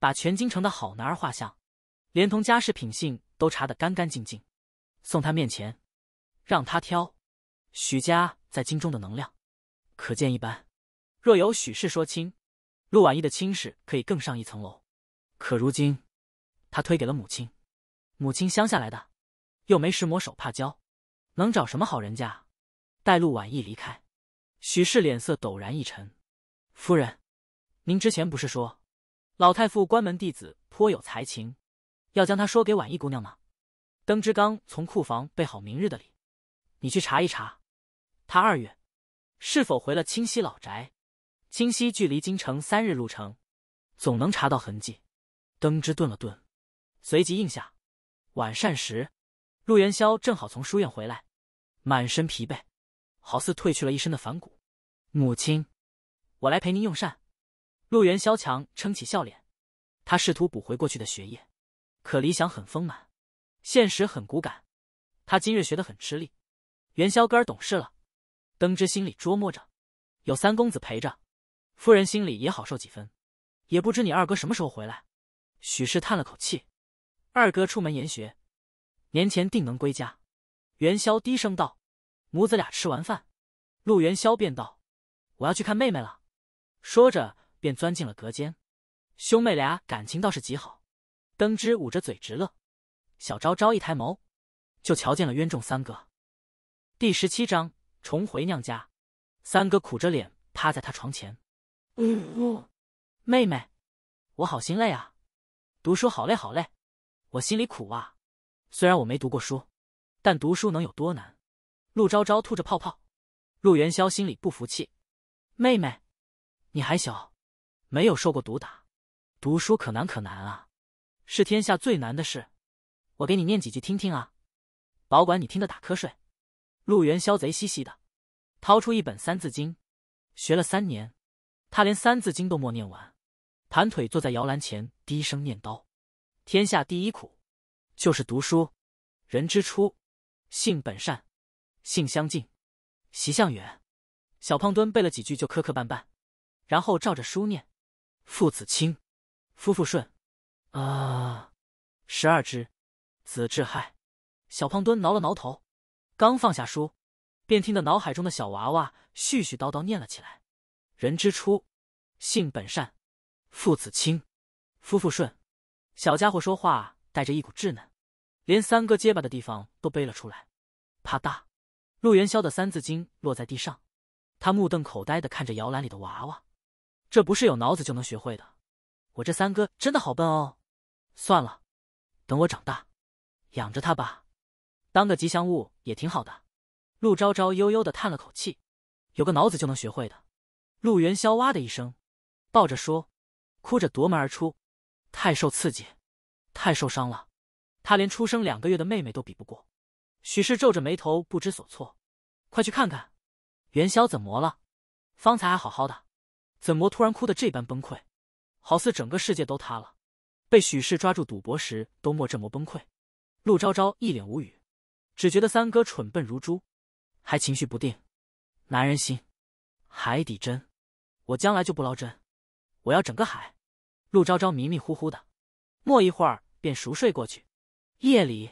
把全京城的好男儿画像，连同家世品性都查得干干净净，送他面前，让他挑。许家在京中的能量，可见一斑。若有许氏说亲，陆婉意的亲事可以更上一层楼。可如今，他推给了母亲。母亲乡下来的。又没石磨手帕胶，能找什么好人家？带陆婉意离开，许氏脸色陡然一沉。夫人，您之前不是说老太傅关门弟子颇有才情，要将他说给婉意姑娘吗？登之刚从库房备好明日的礼，你去查一查，他二月是否回了清溪老宅？清溪距离京城三日路程，总能查到痕迹。登之顿了顿，随即应下。晚膳时。陆元宵正好从书院回来，满身疲惫，好似褪去了一身的反骨。母亲，我来陪您用膳。陆元宵强撑起笑脸，他试图补回过去的学业，可理想很丰满，现实很骨感。他今日学得很吃力。元宵哥儿懂事了，登之心里琢磨着，有三公子陪着，夫人心里也好受几分。也不知你二哥什么时候回来。许氏叹了口气，二哥出门研学。年前定能归家，元宵低声道。母子俩吃完饭，陆元宵便道：“我要去看妹妹了。”说着便钻进了隔间。兄妹俩感情倒是极好。登之捂着嘴直乐。小昭昭一抬眸，就瞧见了冤种三哥。第十七章重回娘家。三哥苦着脸趴在他床前：“呜，妹妹，我好心累啊，读书好累好累，我心里苦啊。”虽然我没读过书，但读书能有多难？陆昭昭吐着泡泡。陆元宵心里不服气：“妹妹，你还小，没有受过毒打，读书可难可难啊，是天下最难的事。我给你念几句听听啊，保管你听得打瞌睡。”陆元宵贼兮兮的掏出一本《三字经》，学了三年，他连《三字经》都没念完，盘腿坐在摇篮前，低声念叨：“天下第一苦。”就是读书，人之初，性本善，性相近，习相远。小胖墩背了几句就磕磕绊绊，然后照着书念：父子亲，夫妇顺。啊，十二支，子至亥。小胖墩挠了挠头，刚放下书，便听得脑海中的小娃娃絮絮叨叨念了起来：人之初，性本善，父子亲，夫妇顺。小家伙说话。带着一股稚嫩，连三哥结巴的地方都背了出来。啪嗒，陆元宵的《三字经》落在地上，他目瞪口呆的看着摇篮里的娃娃，这不是有脑子就能学会的。我这三哥真的好笨哦。算了，等我长大，养着他吧，当个吉祥物也挺好的。陆昭昭悠悠的叹了口气，有个脑子就能学会的。陆元宵哇的一声，抱着书，哭着夺门而出，太受刺激。太受伤了，他连出生两个月的妹妹都比不过。许氏皱着眉头，不知所措。快去看看，元宵怎么了？方才还好好的，怎么突然哭得这般崩溃？好似整个世界都塌了。被许氏抓住赌博时都没这么崩溃。陆昭昭一脸无语，只觉得三哥蠢笨如猪，还情绪不定，男人心，海底针，我将来就不捞针，我要整个海。陆昭昭迷迷糊糊的，没一会儿。便熟睡过去。夜里，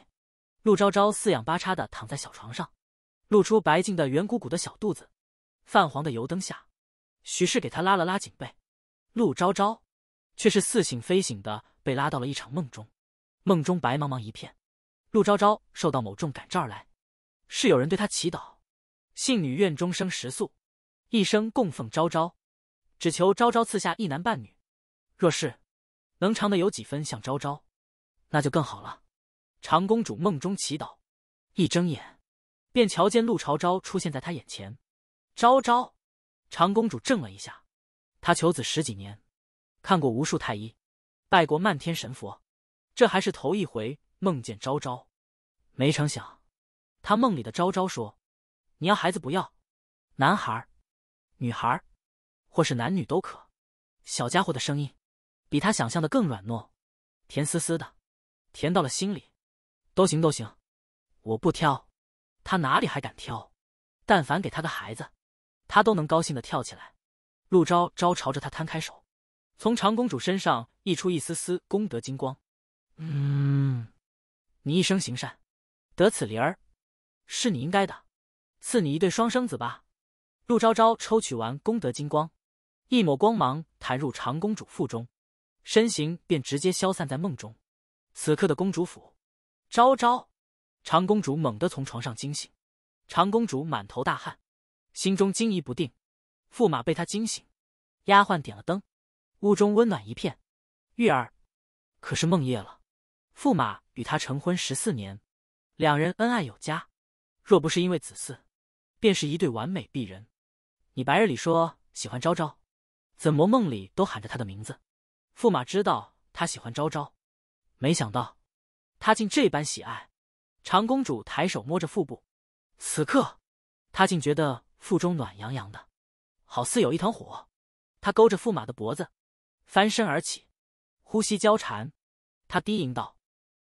陆昭昭四仰八叉的躺在小床上，露出白净的圆鼓鼓的小肚子。泛黄的油灯下，许氏给他拉了拉颈背，陆昭昭却是似醒非醒的被拉到了一场梦中。梦中白茫茫一片，陆昭昭受到某种感召而来，是有人对他祈祷：“信女愿终生食素，一生供奉昭昭，只求昭昭赐下一男半女，若是能长得有几分像昭昭。”那就更好了，长公主梦中祈祷，一睁眼，便瞧见陆朝昭出现在她眼前。昭昭，长公主怔了一下，她求子十几年，看过无数太医，拜过漫天神佛，这还是头一回梦见昭昭。没成想，她梦里的昭昭说：“你要孩子不要？男孩、女孩，或是男女都可。”小家伙的声音，比她想象的更软糯，甜丝丝的。甜到了心里，都行都行，我不挑，他哪里还敢挑？但凡给他个孩子，他都能高兴的跳起来。陆昭昭朝着他摊开手，从长公主身上溢出一丝丝功德金光。嗯，你一生行善，得此灵儿，是你应该的。赐你一对双生子吧。陆昭昭抽取完功德金光，一抹光芒弹入长公主腹中，身形便直接消散在梦中。此刻的公主府，昭昭，长公主猛地从床上惊醒，长公主满头大汗，心中惊疑不定。驸马被她惊醒，丫鬟点了灯，屋中温暖一片。玉儿，可是梦夜了？驸马与她成婚十四年，两人恩爱有加，若不是因为子嗣，便是一对完美璧人。你白日里说喜欢昭昭，怎么梦里都喊着她的名字？驸马知道她喜欢昭昭。没想到，他竟这般喜爱。长公主抬手摸着腹部，此刻，她竟觉得腹中暖洋洋的，好似有一团火。她勾着驸马的脖子，翻身而起，呼吸交缠。她低吟道：“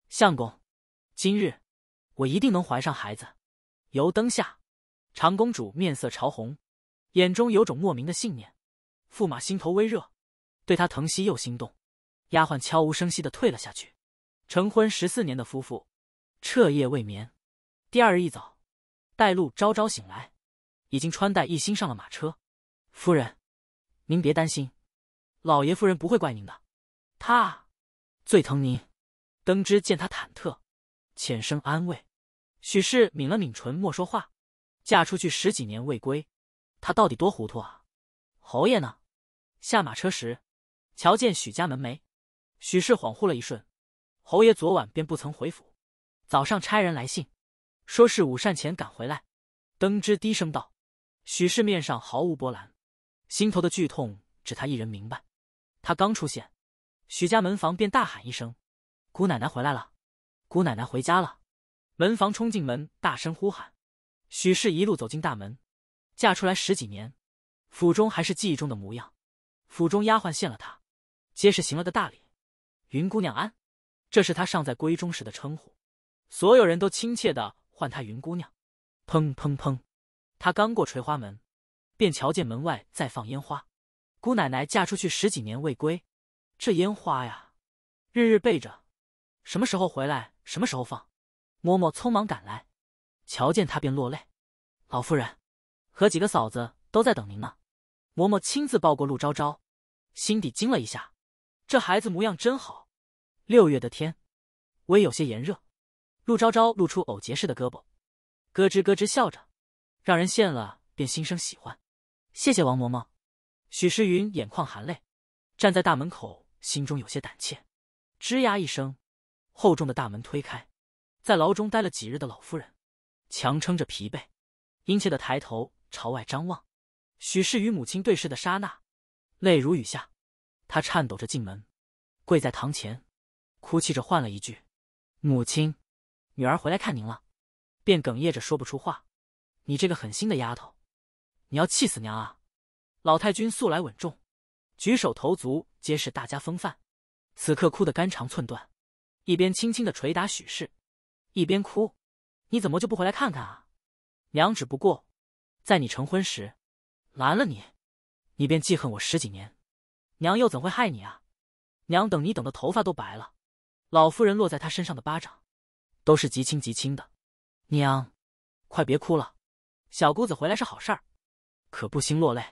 相公，今日我一定能怀上孩子。”油灯下，长公主面色潮红，眼中有种莫名的信念。驸马心头微热，对她疼惜又心动。丫鬟悄无声息的退了下去。成婚十四年的夫妇，彻夜未眠。第二日一早，戴露朝朝醒来，已经穿戴一新上了马车。夫人，您别担心，老爷夫人不会怪您的，他最疼您。登之见他忐忑，浅声安慰。许氏抿了抿唇，莫说话。嫁出去十几年未归，他到底多糊涂啊！侯爷呢？下马车时，瞧见许家门楣，许氏恍惚了一瞬。侯爷昨晚便不曾回府，早上差人来信，说是午膳前赶回来。登之低声道：“许氏面上毫无波澜，心头的剧痛只他一人明白。”他刚出现，许家门房便大喊一声：“姑奶奶回来了！姑奶奶回家了！”门房冲进门，大声呼喊。许氏一路走进大门，嫁出来十几年，府中还是记忆中的模样。府中丫鬟见了他，皆是行了个大礼：“云姑娘安。”这是他尚在闺中时的称呼，所有人都亲切的唤她云姑娘。砰砰砰，她刚过垂花门，便瞧见门外在放烟花。姑奶奶嫁出去十几年未归，这烟花呀，日日备着，什么时候回来什么时候放。嬷嬷匆忙赶来，瞧见她便落泪。老夫人，和几个嫂子都在等您呢。嬷嬷亲自抱过陆昭昭，心底惊了一下，这孩子模样真好。六月的天，微有些炎热。陆昭昭露出藕节似的胳膊，咯吱咯吱笑着，让人见了便心生喜欢。谢谢王嬷嬷。许诗云眼眶含泪，站在大门口，心中有些胆怯。吱呀一声，厚重的大门推开。在牢中待了几日的老夫人，强撑着疲惫，殷切的抬头朝外张望。许是与母亲对视的刹那，泪如雨下。她颤抖着进门，跪在堂前。哭泣着换了一句：“母亲，女儿回来看您了。”便哽咽着说不出话。“你这个狠心的丫头，你要气死娘啊！”老太君素来稳重，举手投足皆是大家风范，此刻哭得肝肠寸断，一边轻轻的捶打许氏，一边哭：“你怎么就不回来看看啊？”娘只不过在你成婚时拦了你，你便记恨我十几年，娘又怎会害你啊？娘等你等的头发都白了。老夫人落在他身上的巴掌，都是极轻极轻的。娘，快别哭了。小姑子回来是好事，可不兴落泪。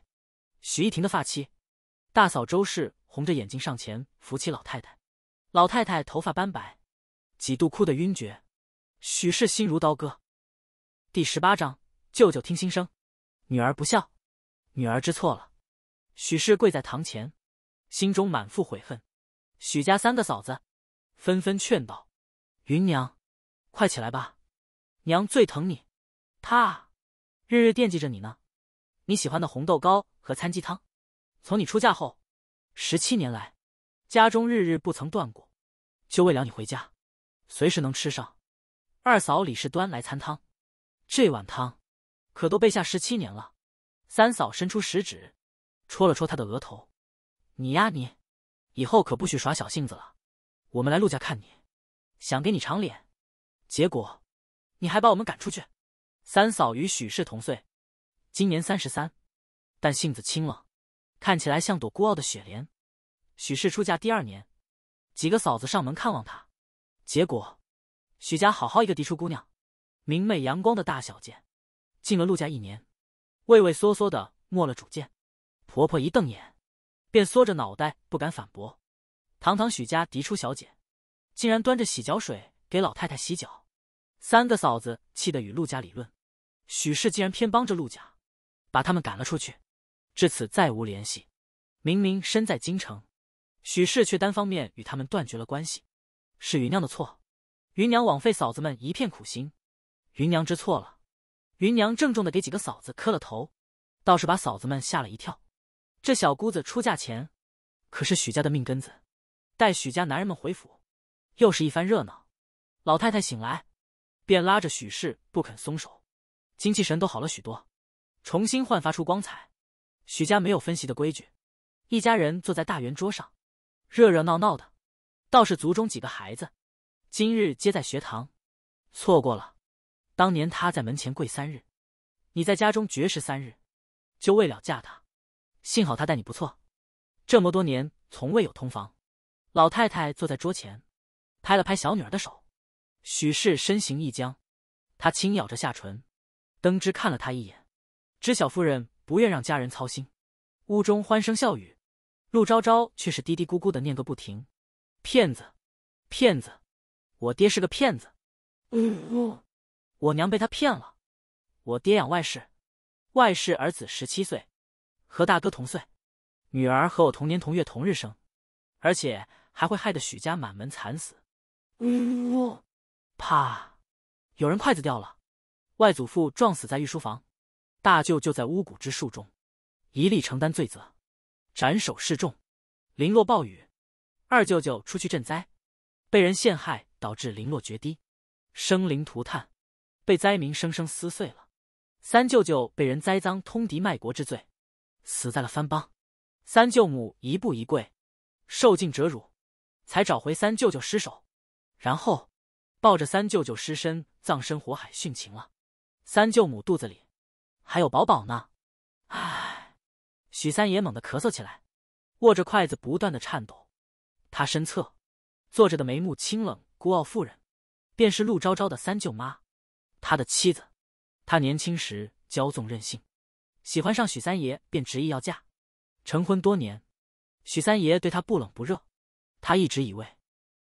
许一婷的发妻，大嫂周氏红着眼睛上前扶起老太太。老太太头发斑白，几度哭得晕厥。许氏心如刀割。第十八章，舅舅听心声，女儿不孝，女儿知错了。许氏跪在堂前，心中满腹悔恨。许家三个嫂子。纷纷劝道：“云娘，快起来吧，娘最疼你，他日日惦记着你呢。你喜欢的红豆糕和参鸡汤，从你出嫁后十七年来，家中日日不曾断过。就为了你回家，随时能吃上。二嫂李氏端来参汤，这碗汤可都备下十七年了。三嫂伸出食指，戳了戳他的额头：‘你呀你，以后可不许耍小性子了。’”我们来陆家看你，想给你长脸，结果，你还把我们赶出去。三嫂与许氏同岁，今年三十三，但性子清冷，看起来像朵孤傲的雪莲。许氏出嫁第二年，几个嫂子上门看望她，结果，许家好好一个嫡出姑娘，明媚阳光的大小姐，进了陆家一年，畏畏缩缩的没了主见。婆婆一瞪眼，便缩着脑袋不敢反驳。堂堂许家嫡出小姐，竟然端着洗脚水给老太太洗脚，三个嫂子气得与陆家理论，许氏竟然偏帮着陆家，把他们赶了出去，至此再无联系。明明身在京城，许氏却单方面与他们断绝了关系，是云娘的错，云娘枉费嫂子们一片苦心，云娘知错了，云娘郑重的给几个嫂子磕了头，倒是把嫂子们吓了一跳。这小姑子出嫁前，可是许家的命根子。待许家男人们回府，又是一番热闹。老太太醒来，便拉着许氏不肯松手，精气神都好了许多，重新焕发出光彩。许家没有分席的规矩，一家人坐在大圆桌上，热热闹闹的。倒是族中几个孩子，今日皆在学堂，错过了。当年他在门前跪三日，你在家中绝食三日，就为了嫁他。幸好他待你不错，这么多年从未有通房。老太太坐在桌前，拍了拍小女儿的手。许氏身形一僵，她轻咬着下唇。登之看了她一眼，知晓夫人不愿让家人操心。屋中欢声笑语，陆昭昭却是嘀嘀咕咕的念个不停：“骗子，骗子，我爹是个骗子，呜呜，我娘被他骗了。我爹养外室，外室儿子十七岁，和大哥同岁，女儿和我同年同月同日生，而且。”还会害得许家满门惨死。呜，啪，有人筷子掉了。外祖父撞死在御书房，大舅就在巫蛊之术中，一力承担罪责，斩首示众。零落暴雨，二舅舅出去赈灾，被人陷害，导致零落决堤，生灵涂炭，被灾民生生撕碎了。三舅舅被人栽赃通敌卖国之罪，死在了番邦。三舅母一步一跪，受尽折辱。才找回三舅舅尸首，然后抱着三舅舅尸身葬身火海殉情了。三舅母肚子里还有宝宝呢。唉，许三爷猛地咳嗽起来，握着筷子不断的颤抖。他身侧坐着的眉目清冷孤傲妇人，便是陆昭昭的三舅妈，他的妻子。他年轻时骄纵任性，喜欢上许三爷便执意要嫁。成婚多年，许三爷对他不冷不热。他一直以为，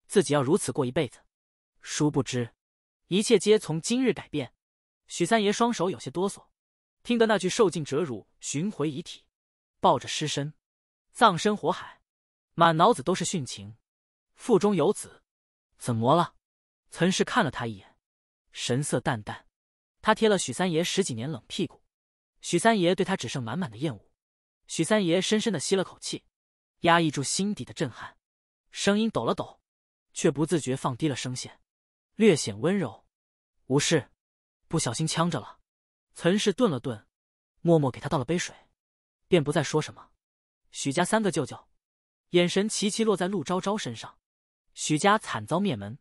自己要如此过一辈子，殊不知，一切皆从今日改变。许三爷双手有些哆嗦，听得那句“受尽折辱，寻回遗体，抱着尸身，葬身火海”，满脑子都是殉情，腹中有子，怎么了？岑氏看了他一眼，神色淡淡。他贴了许三爷十几年冷屁股，许三爷对他只剩满满的厌恶。许三爷深深的吸了口气，压抑住心底的震撼。声音抖了抖，却不自觉放低了声线，略显温柔。无事，不小心呛着了。岑氏顿了顿，默默给他倒了杯水，便不再说什么。许家三个舅舅，眼神齐齐落在陆昭昭身上。许家惨遭灭门，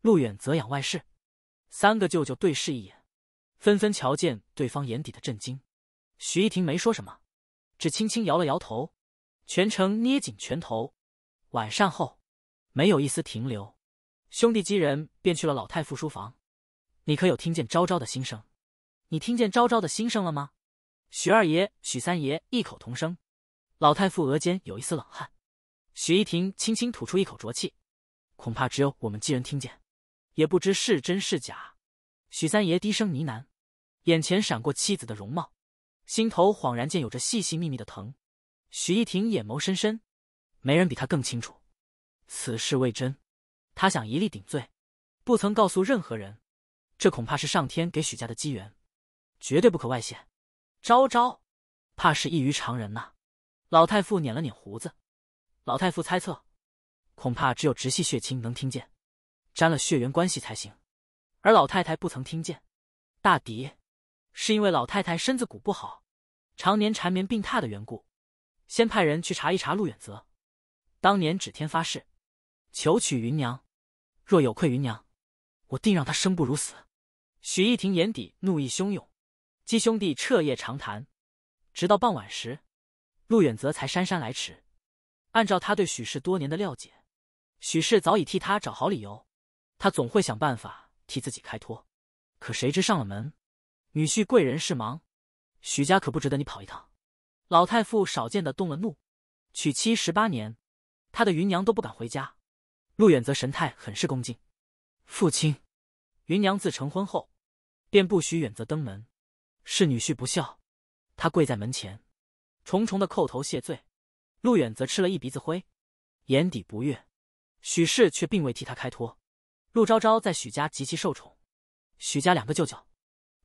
陆远则仰外室。三个舅舅对视一眼，纷纷瞧见对方眼底的震惊。许一婷没说什么，只轻轻摇了摇头，全程捏紧拳头。晚上后，没有一丝停留，兄弟几人便去了老太傅书房。你可有听见昭昭的心声？你听见昭昭的心声了吗？许二爷、许三爷异口同声。老太傅额间有一丝冷汗。许一婷轻轻吐出一口浊气，恐怕只有我们几人听见，也不知是真是假。许三爷低声呢喃，眼前闪过妻子的容貌，心头恍然间有着细细密密的疼。许一婷眼眸深深。没人比他更清楚，此事为真。他想一力顶罪，不曾告诉任何人。这恐怕是上天给许家的机缘，绝对不可外泄。昭昭，怕是异于常人呐。老太傅捻了捻胡子。老太傅猜测，恐怕只有直系血亲能听见，沾了血缘关系才行。而老太太不曾听见，大抵是因为老太太身子骨不好，常年缠绵病榻的缘故。先派人去查一查陆远泽。当年指天发誓，求娶云娘，若有愧云娘，我定让她生不如死。许一亭眼底怒意汹涌。姬兄弟彻夜长谈，直到傍晚时，陆远泽才姗姗来迟。按照他对许氏多年的了解，许氏早已替他找好理由，他总会想办法替自己开脱。可谁知上了门，女婿贵人事忙，许家可不值得你跑一趟。老太傅少见的动了怒，娶妻十八年。他的云娘都不敢回家，陆远则神态很是恭敬。父亲，云娘自成婚后，便不许远则登门，是女婿不孝。他跪在门前，重重的叩头谢罪。陆远则吃了一鼻子灰，眼底不悦。许氏却并未替他开脱。陆昭昭在许家极其受宠，许家两个舅舅，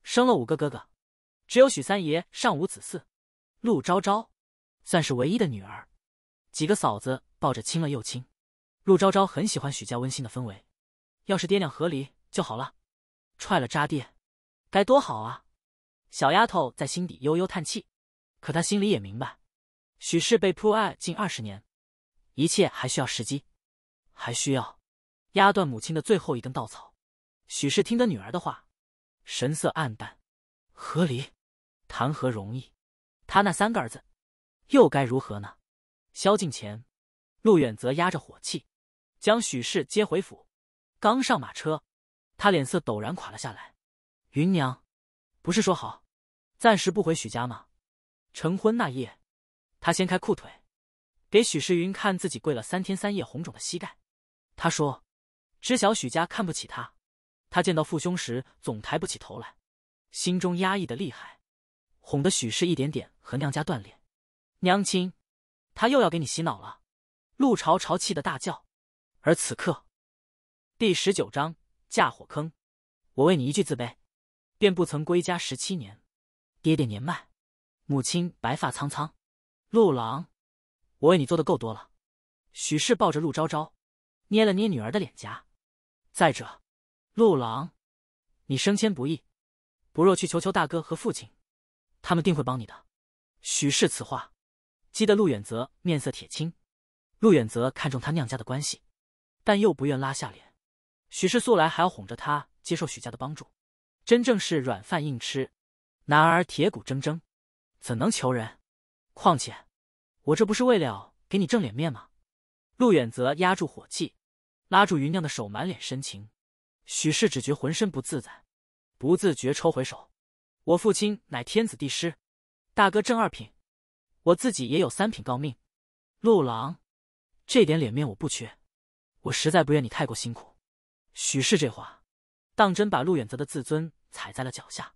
生了五个哥哥，只有许三爷尚无子嗣，陆昭昭算是唯一的女儿。几个嫂子。抱着亲了又亲，陆昭昭很喜欢许家温馨的氛围。要是爹娘和离就好了，踹了渣爹，该多好啊！小丫头在心底悠悠叹气，可她心里也明白，许氏被迫爱近二十年，一切还需要时机，还需要压断母亲的最后一根稻草。许氏听得女儿的话，神色暗淡。和离，谈何容易？他那三个儿子，又该如何呢？萧敬前。陆远则压着火气，将许氏接回府。刚上马车，他脸色陡然垮了下来。云娘，不是说好，暂时不回许家吗？成婚那夜，他掀开裤腿，给许世云看自己跪了三天三夜红肿的膝盖。他说，知晓许家看不起他，他见到父兄时总抬不起头来，心中压抑的厉害，哄得许氏一点点和娘家断联。娘亲，他又要给你洗脑了。陆朝朝气的大叫，而此刻，第十九章嫁火坑。我为你一句自卑，便不曾归家十七年。爹爹年迈，母亲白发苍苍。陆郎，我为你做的够多了。许氏抱着陆昭昭，捏了捏女儿的脸颊。再者，陆郎，你升迁不易，不若去求求大哥和父亲，他们定会帮你的。许氏此话，激得陆远泽面色铁青。陆远则看中他娘家的关系，但又不愿拉下脸。许氏素来还要哄着他接受许家的帮助，真正是软饭硬吃。男儿铁骨铮铮，怎能求人？况且，我这不是为了给你挣脸面吗？陆远则压住火气，拉住云娘的手，满脸深情。许氏只觉浑身不自在，不自觉抽回手。我父亲乃天子帝师，大哥正二品，我自己也有三品诰命，陆郎。这点脸面我不缺，我实在不愿你太过辛苦。许氏这话，当真把陆远泽的自尊踩在了脚下。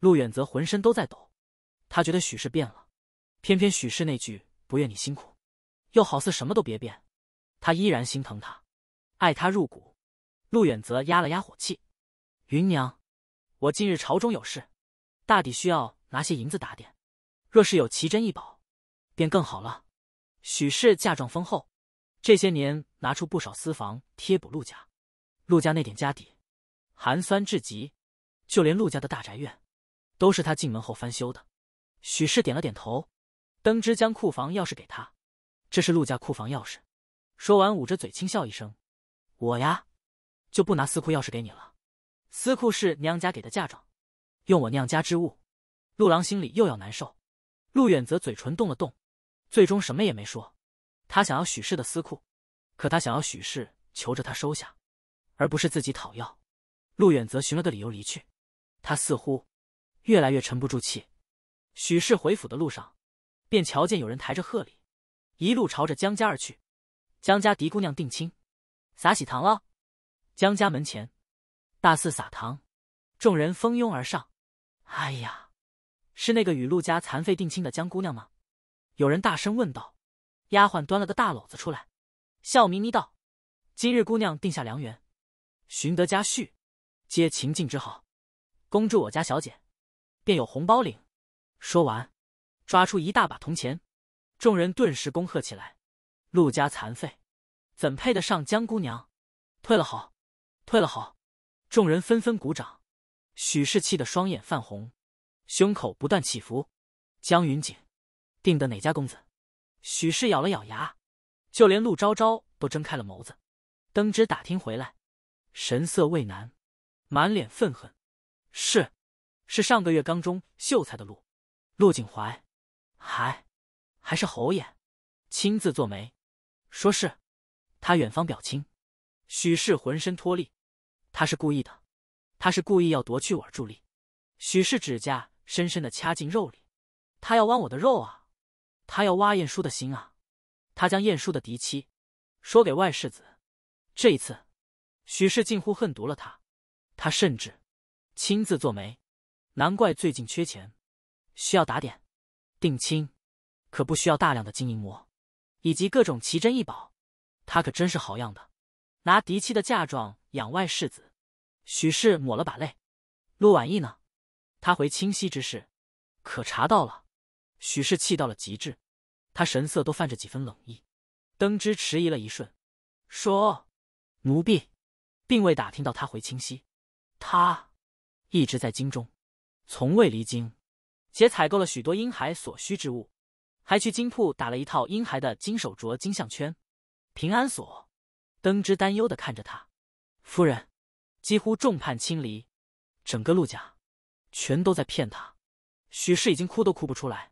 陆远泽浑身都在抖，他觉得许氏变了，偏偏许氏那句“不愿你辛苦”，又好似什么都别变，他依然心疼他，爱他入骨。陆远泽压了压火气：“云娘，我近日朝中有事，大抵需要拿些银子打点，若是有奇珍异宝，便更好了。”许氏嫁妆丰厚。这些年拿出不少私房贴补陆家，陆家那点家底寒酸至极，就连陆家的大宅院，都是他进门后翻修的。许氏点了点头，登之将库房钥匙给他，这是陆家库房钥匙。说完，捂着嘴轻笑一声：“我呀，就不拿私库钥匙给你了。私库是娘家给的嫁妆，用我娘家之物。”陆郎心里又要难受，陆远则嘴唇动了动，最终什么也没说。他想要许氏的私库，可他想要许氏求着他收下，而不是自己讨要。陆远则寻了个理由离去。他似乎越来越沉不住气。许氏回府的路上，便瞧见有人抬着贺礼，一路朝着江家而去。江家狄姑娘定亲，撒喜糖了。江家门前大肆撒糖，众人蜂拥而上。哎呀，是那个与陆家残废定亲的江姑娘吗？有人大声问道。丫鬟端了个大篓子出来，笑眯眯道：“今日姑娘定下良缘，寻得佳婿，皆秦晋之好，恭祝我家小姐，便有红包领。”说完，抓出一大把铜钱，众人顿时恭贺起来。陆家残废，怎配得上江姑娘？退了好，退了好！众人纷纷鼓掌。许氏气得双眼泛红，胸口不断起伏。江云锦，定的哪家公子？许氏咬了咬牙，就连陆昭昭都睁开了眸子，登之打听回来，神色畏难，满脸愤恨。是，是上个月刚中秀才的陆，陆景怀，还，还是侯爷亲自做媒，说是他远方表亲。许氏浑身脱力，他是故意的，他是故意要夺去我助力。许氏指甲深深的掐进肉里，他要剜我的肉啊！他要挖晏殊的心啊！他将晏殊的嫡妻说给外世子，这一次许氏近乎恨毒了他。他甚至亲自做媒，难怪最近缺钱，需要打点。定亲可不需要大量的金银魔，以及各种奇珍异宝。他可真是好样的，拿嫡妻的嫁妆养外世子。许氏抹了把泪。陆婉意呢？他回清溪之事，可查到了。许氏气到了极致。他神色都泛着几分冷意，登之迟疑了一瞬，说：“奴婢并未打听到他回清溪，他一直在京中，从未离京，且采购了许多婴孩所需之物，还去金铺打了一套婴孩的金手镯、金项圈、平安锁。”登之担忧的看着他，夫人几乎众叛亲离，整个陆家全都在骗他，许氏已经哭都哭不出来，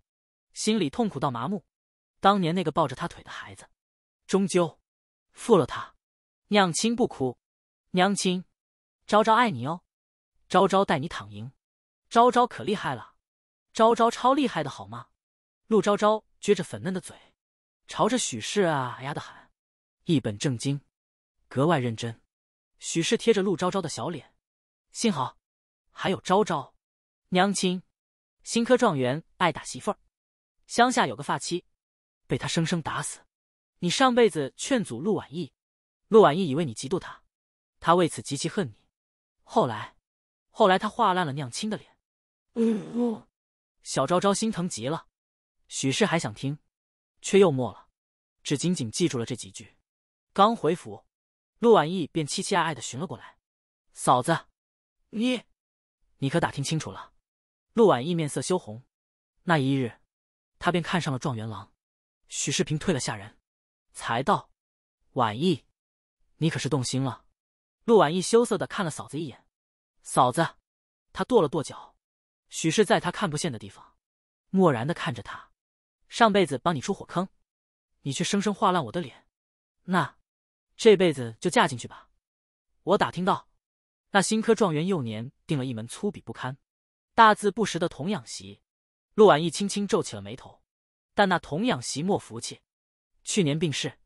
心里痛苦到麻木。当年那个抱着他腿的孩子，终究，负了他。娘亲不哭，娘亲，昭昭爱你哦，昭昭带你躺赢，昭昭可厉害了，昭昭超厉害的好吗？陆昭昭撅着粉嫩的嘴，朝着许氏啊呀的喊，一本正经，格外认真。许氏贴着陆昭昭的小脸，幸好，还有昭昭。娘亲，新科状元爱打媳妇儿，乡下有个发妻。被他生生打死，你上辈子劝阻陆婉意，陆婉意以为你嫉妒他，他为此极其恨你。后来，后来他画烂了娘亲的脸，呜呜，小昭昭心疼极了。许氏还想听，却又没了，只仅仅记住了这几句。刚回府，陆婉意便凄凄哀哀的寻了过来，嫂子，你，你可打听清楚了？陆婉意面色羞红，那一日，他便看上了状元郎。许世平退了下人，才道：“婉意，你可是动心了？陆婉意羞涩的看了嫂子一眼。嫂子，他跺了跺脚。许是在他看不见的地方，漠然的看着他。上辈子帮你出火坑，你却生生划烂我的脸。那，这辈子就嫁进去吧。我打听到，那新科状元幼年定了一门粗鄙不堪、大字不识的童养媳。陆婉意轻轻皱起了眉头。但那童养媳莫福气，去年病逝。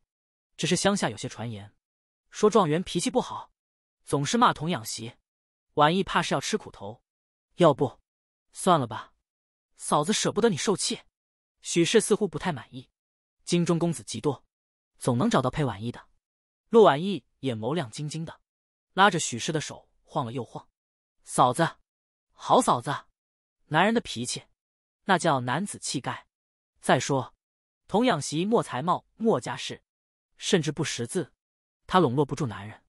只是乡下有些传言，说状元脾气不好，总是骂童养媳。婉意怕是要吃苦头。要不算了吧，嫂子舍不得你受气。许氏似乎不太满意。京中公子极多，总能找到配婉意的。陆婉意眼眸亮晶晶的，拉着许氏的手晃了又晃：“嫂子，好嫂子，男人的脾气，那叫男子气概。”再说，童养媳莫才貌莫家世，甚至不识字，她笼络不住男人，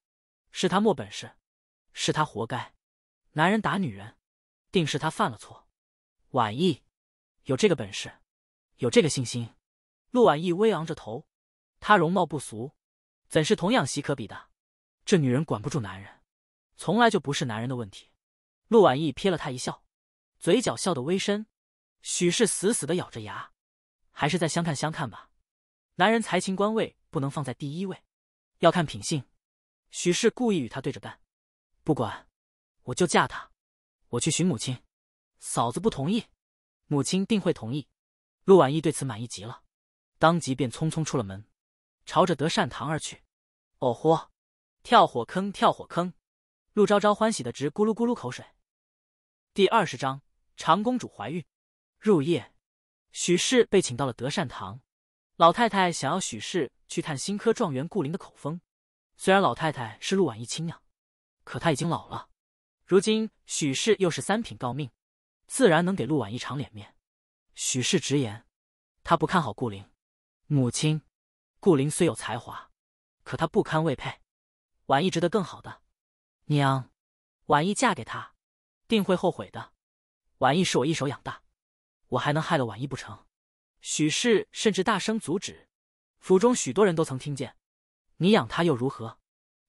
是她没本事，是她活该。男人打女人，定是她犯了错。婉意，有这个本事，有这个信心。陆婉意微昂着头，她容貌不俗，怎是童养媳可比的？这女人管不住男人，从来就不是男人的问题。陆婉意瞥了她一笑，嘴角笑得微深。许是死死的咬着牙。还是再相看相看吧，男人才情官位不能放在第一位，要看品性。许氏故意与他对着干，不管，我就嫁他。我去寻母亲，嫂子不同意，母亲定会同意。陆婉意对此满意极了，当即便匆匆出了门，朝着德善堂而去。哦豁，跳火坑，跳火坑！陆昭昭欢喜的直咕噜咕噜口水。第二十章，长公主怀孕。入夜。许氏被请到了德善堂，老太太想要许氏去探新科状元顾林的口风。虽然老太太是陆婉意亲娘，可她已经老了，如今许氏又是三品诰命，自然能给陆婉意长脸面。许氏直言，她不看好顾林母亲。顾林虽有才华，可他不堪未配，婉意值得更好的。娘，婉意嫁给他，定会后悔的。婉意是我一手养大。我还能害了婉意不成？许氏甚至大声阻止，府中许多人都曾听见。你养她又如何？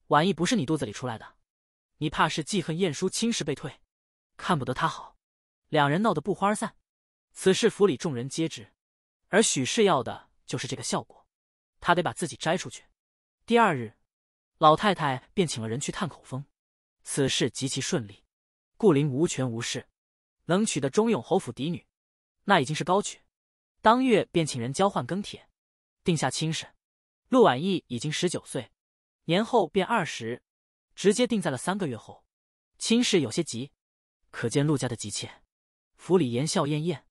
婉意不是你肚子里出来的，你怕是记恨晏殊亲事被退，看不得他好。两人闹得不欢而散。此事府里众人皆知，而许氏要的就是这个效果，他得把自己摘出去。第二日，老太太便请了人去探口风，此事极其顺利。顾林无权无势，能娶得忠勇侯府嫡女。那已经是高娶，当月便请人交换更帖，定下亲事。陆婉意已经十九岁，年后便二十，直接定在了三个月后。亲事有些急，可见陆家的急切。府里言笑晏晏，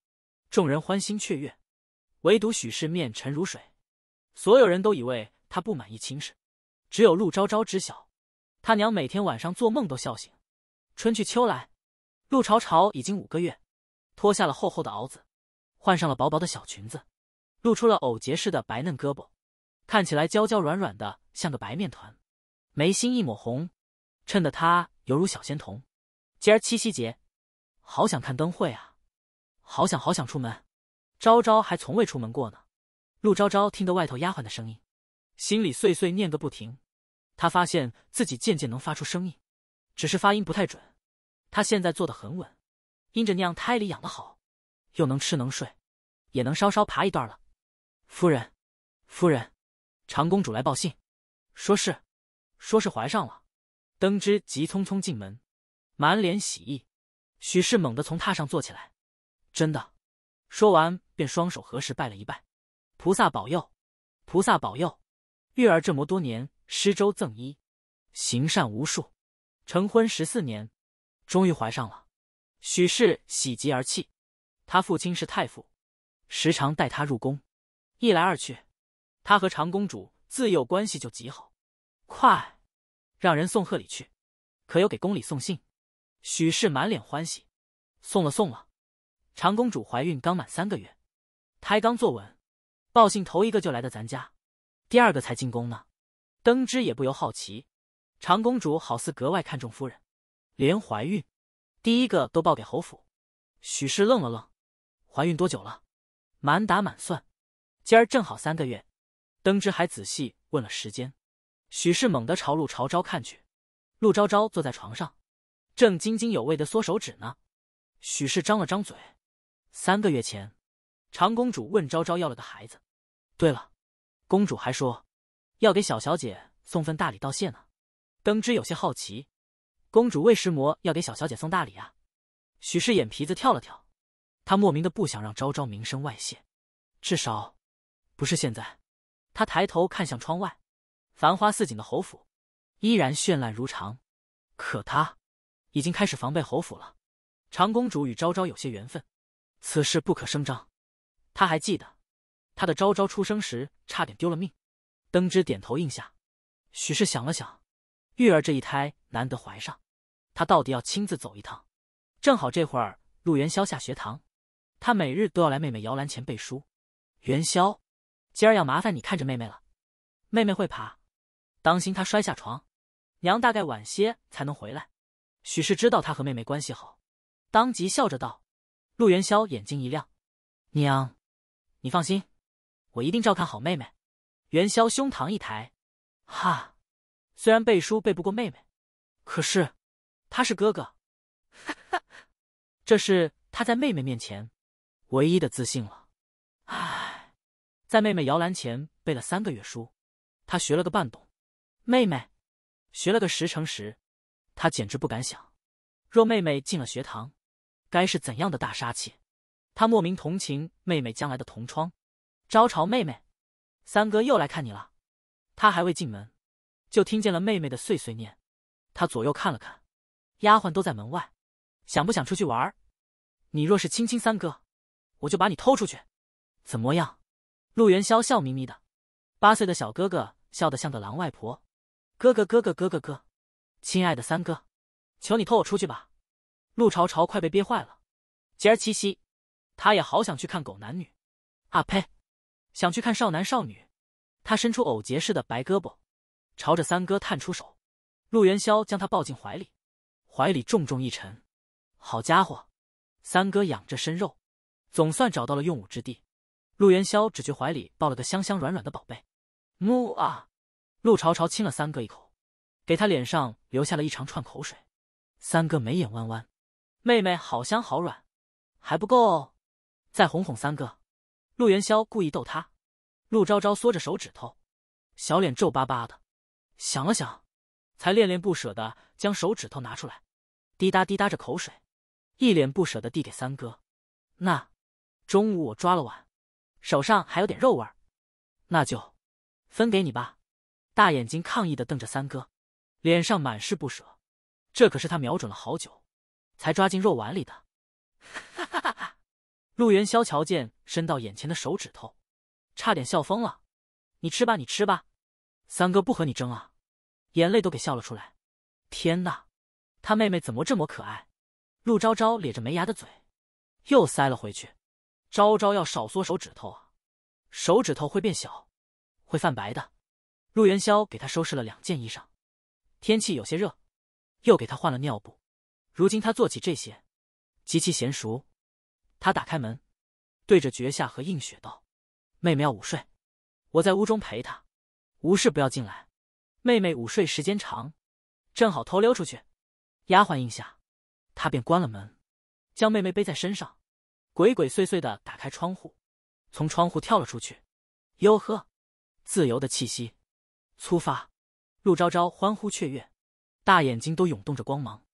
众人欢欣雀跃，唯独许氏面沉如水。所有人都以为他不满意亲事，只有陆昭昭知晓。他娘每天晚上做梦都笑醒。春去秋来，陆朝朝已经五个月，脱下了厚厚的袄子。换上了薄薄的小裙子，露出了藕节似的白嫩胳膊，看起来娇娇软软的，像个白面团。眉心一抹红，衬得她犹如小仙童。今儿七夕节，好想看灯会啊！好想好想出门。昭昭还从未出门过呢。陆昭昭听得外头丫鬟的声音，心里碎碎念个不停。他发现自己渐渐能发出声音，只是发音不太准。他现在坐得很稳，因着娘胎里养得好。又能吃能睡，也能稍稍爬一段了。夫人，夫人，长公主来报信，说是，说是怀上了。登之急匆匆进门，满脸喜意。许氏猛地从榻上坐起来，真的。说完便双手合十拜了一拜，菩萨保佑，菩萨保佑。玉儿这么多年施粥赠衣，行善无数，成婚十四年，终于怀上了。许氏喜极而泣。他父亲是太傅，时常带他入宫，一来二去，他和长公主自幼关系就极好。快，让人送贺礼去！可有给宫里送信？许氏满脸欢喜。送了，送了。长公主怀孕刚满三个月，胎刚坐稳，报信头一个就来的咱家，第二个才进宫呢。登之也不由好奇，长公主好似格外看重夫人，连怀孕第一个都报给侯府。许氏愣了愣。怀孕多久了？满打满算，今儿正好三个月。登之还仔细问了时间。许氏猛地朝陆朝昭看去，陆昭昭坐在床上，正津津有味的缩手指呢。许氏张了张嘴。三个月前，长公主问昭昭要了个孩子。对了，公主还说要给小小姐送份大礼道谢呢。登之有些好奇，公主为师么要给小小姐送大礼啊？许氏眼皮子跳了跳。他莫名的不想让昭昭名声外泄，至少，不是现在。他抬头看向窗外，繁花似锦的侯府依然绚烂如常，可他已经开始防备侯府了。长公主与昭昭有些缘分，此事不可声张。他还记得，他的昭昭出生时差点丢了命。登之点头应下，许是想了想，玉儿这一胎难得怀上，他到底要亲自走一趟。正好这会儿陆元宵下学堂。他每日都要来妹妹摇篮前背书。元宵，今儿要麻烦你看着妹妹了。妹妹会爬，当心她摔下床。娘大概晚些才能回来。许氏知道他和妹妹关系好，当即笑着道：“陆元宵眼睛一亮，娘，你放心，我一定照看好妹妹。”元宵胸膛一抬，哈，虽然背书背不过妹妹，可是他是哥哥，哈哈，这是他在妹妹面前。唯一的自信了，唉，在妹妹摇篮前背了三个月书，他学了个半懂；妹妹学了个十成十，他简直不敢想。若妹妹进了学堂，该是怎样的大杀器？他莫名同情妹妹将来的同窗。招潮妹妹，三哥又来看你了。他还未进门，就听见了妹妹的碎碎念。他左右看了看，丫鬟都在门外。想不想出去玩？你若是亲亲三哥。我就把你偷出去，怎么样？陆元宵笑眯眯的，八岁的小哥哥笑得像个狼外婆。哥哥哥哥哥哥哥，亲爱的三哥，求你偷我出去吧！陆朝朝快被憋坏了。今儿七夕，他也好想去看狗男女。啊呸，想去看少男少女。他伸出藕节似的白胳膊，朝着三哥探出手。陆元宵将他抱进怀里，怀里重重一沉。好家伙，三哥养着身肉。总算找到了用武之地，陆元宵只觉怀里抱了个香香软软的宝贝，木啊！陆朝朝亲了三哥一口，给他脸上留下了一长串口水。三哥眉眼弯弯，妹妹好香好软，还不够，再哄哄三哥。陆元宵故意逗他，陆昭昭缩着手指头，小脸皱巴巴的，想了想，才恋恋不舍的将手指头拿出来，滴答滴答着口水，一脸不舍的递给三哥，那。中午我抓了碗，手上还有点肉味儿，那就分给你吧。大眼睛抗议的瞪着三哥，脸上满是不舍。这可是他瞄准了好久，才抓进肉碗里的。哈哈哈！哈陆元宵瞧见伸到眼前的手指头，差点笑疯了。你吃吧，你吃吧，三哥不和你争啊。眼泪都给笑了出来。天哪，他妹妹怎么这么可爱？陆昭昭咧着没牙的嘴，又塞了回去。招招要少缩手指头啊，手指头会变小，会泛白的。陆元宵给他收拾了两件衣裳，天气有些热，又给他换了尿布。如今他做起这些，极其娴熟。他打开门，对着绝夏和映雪道：“妹妹要午睡，我在屋中陪她，无事不要进来。妹妹午睡时间长，正好偷溜出去。”丫鬟应下，他便关了门，将妹妹背在身上。鬼鬼祟祟的打开窗户，从窗户跳了出去。哟呵，自由的气息，出发！陆昭昭欢呼雀跃，大眼睛都涌动着光芒。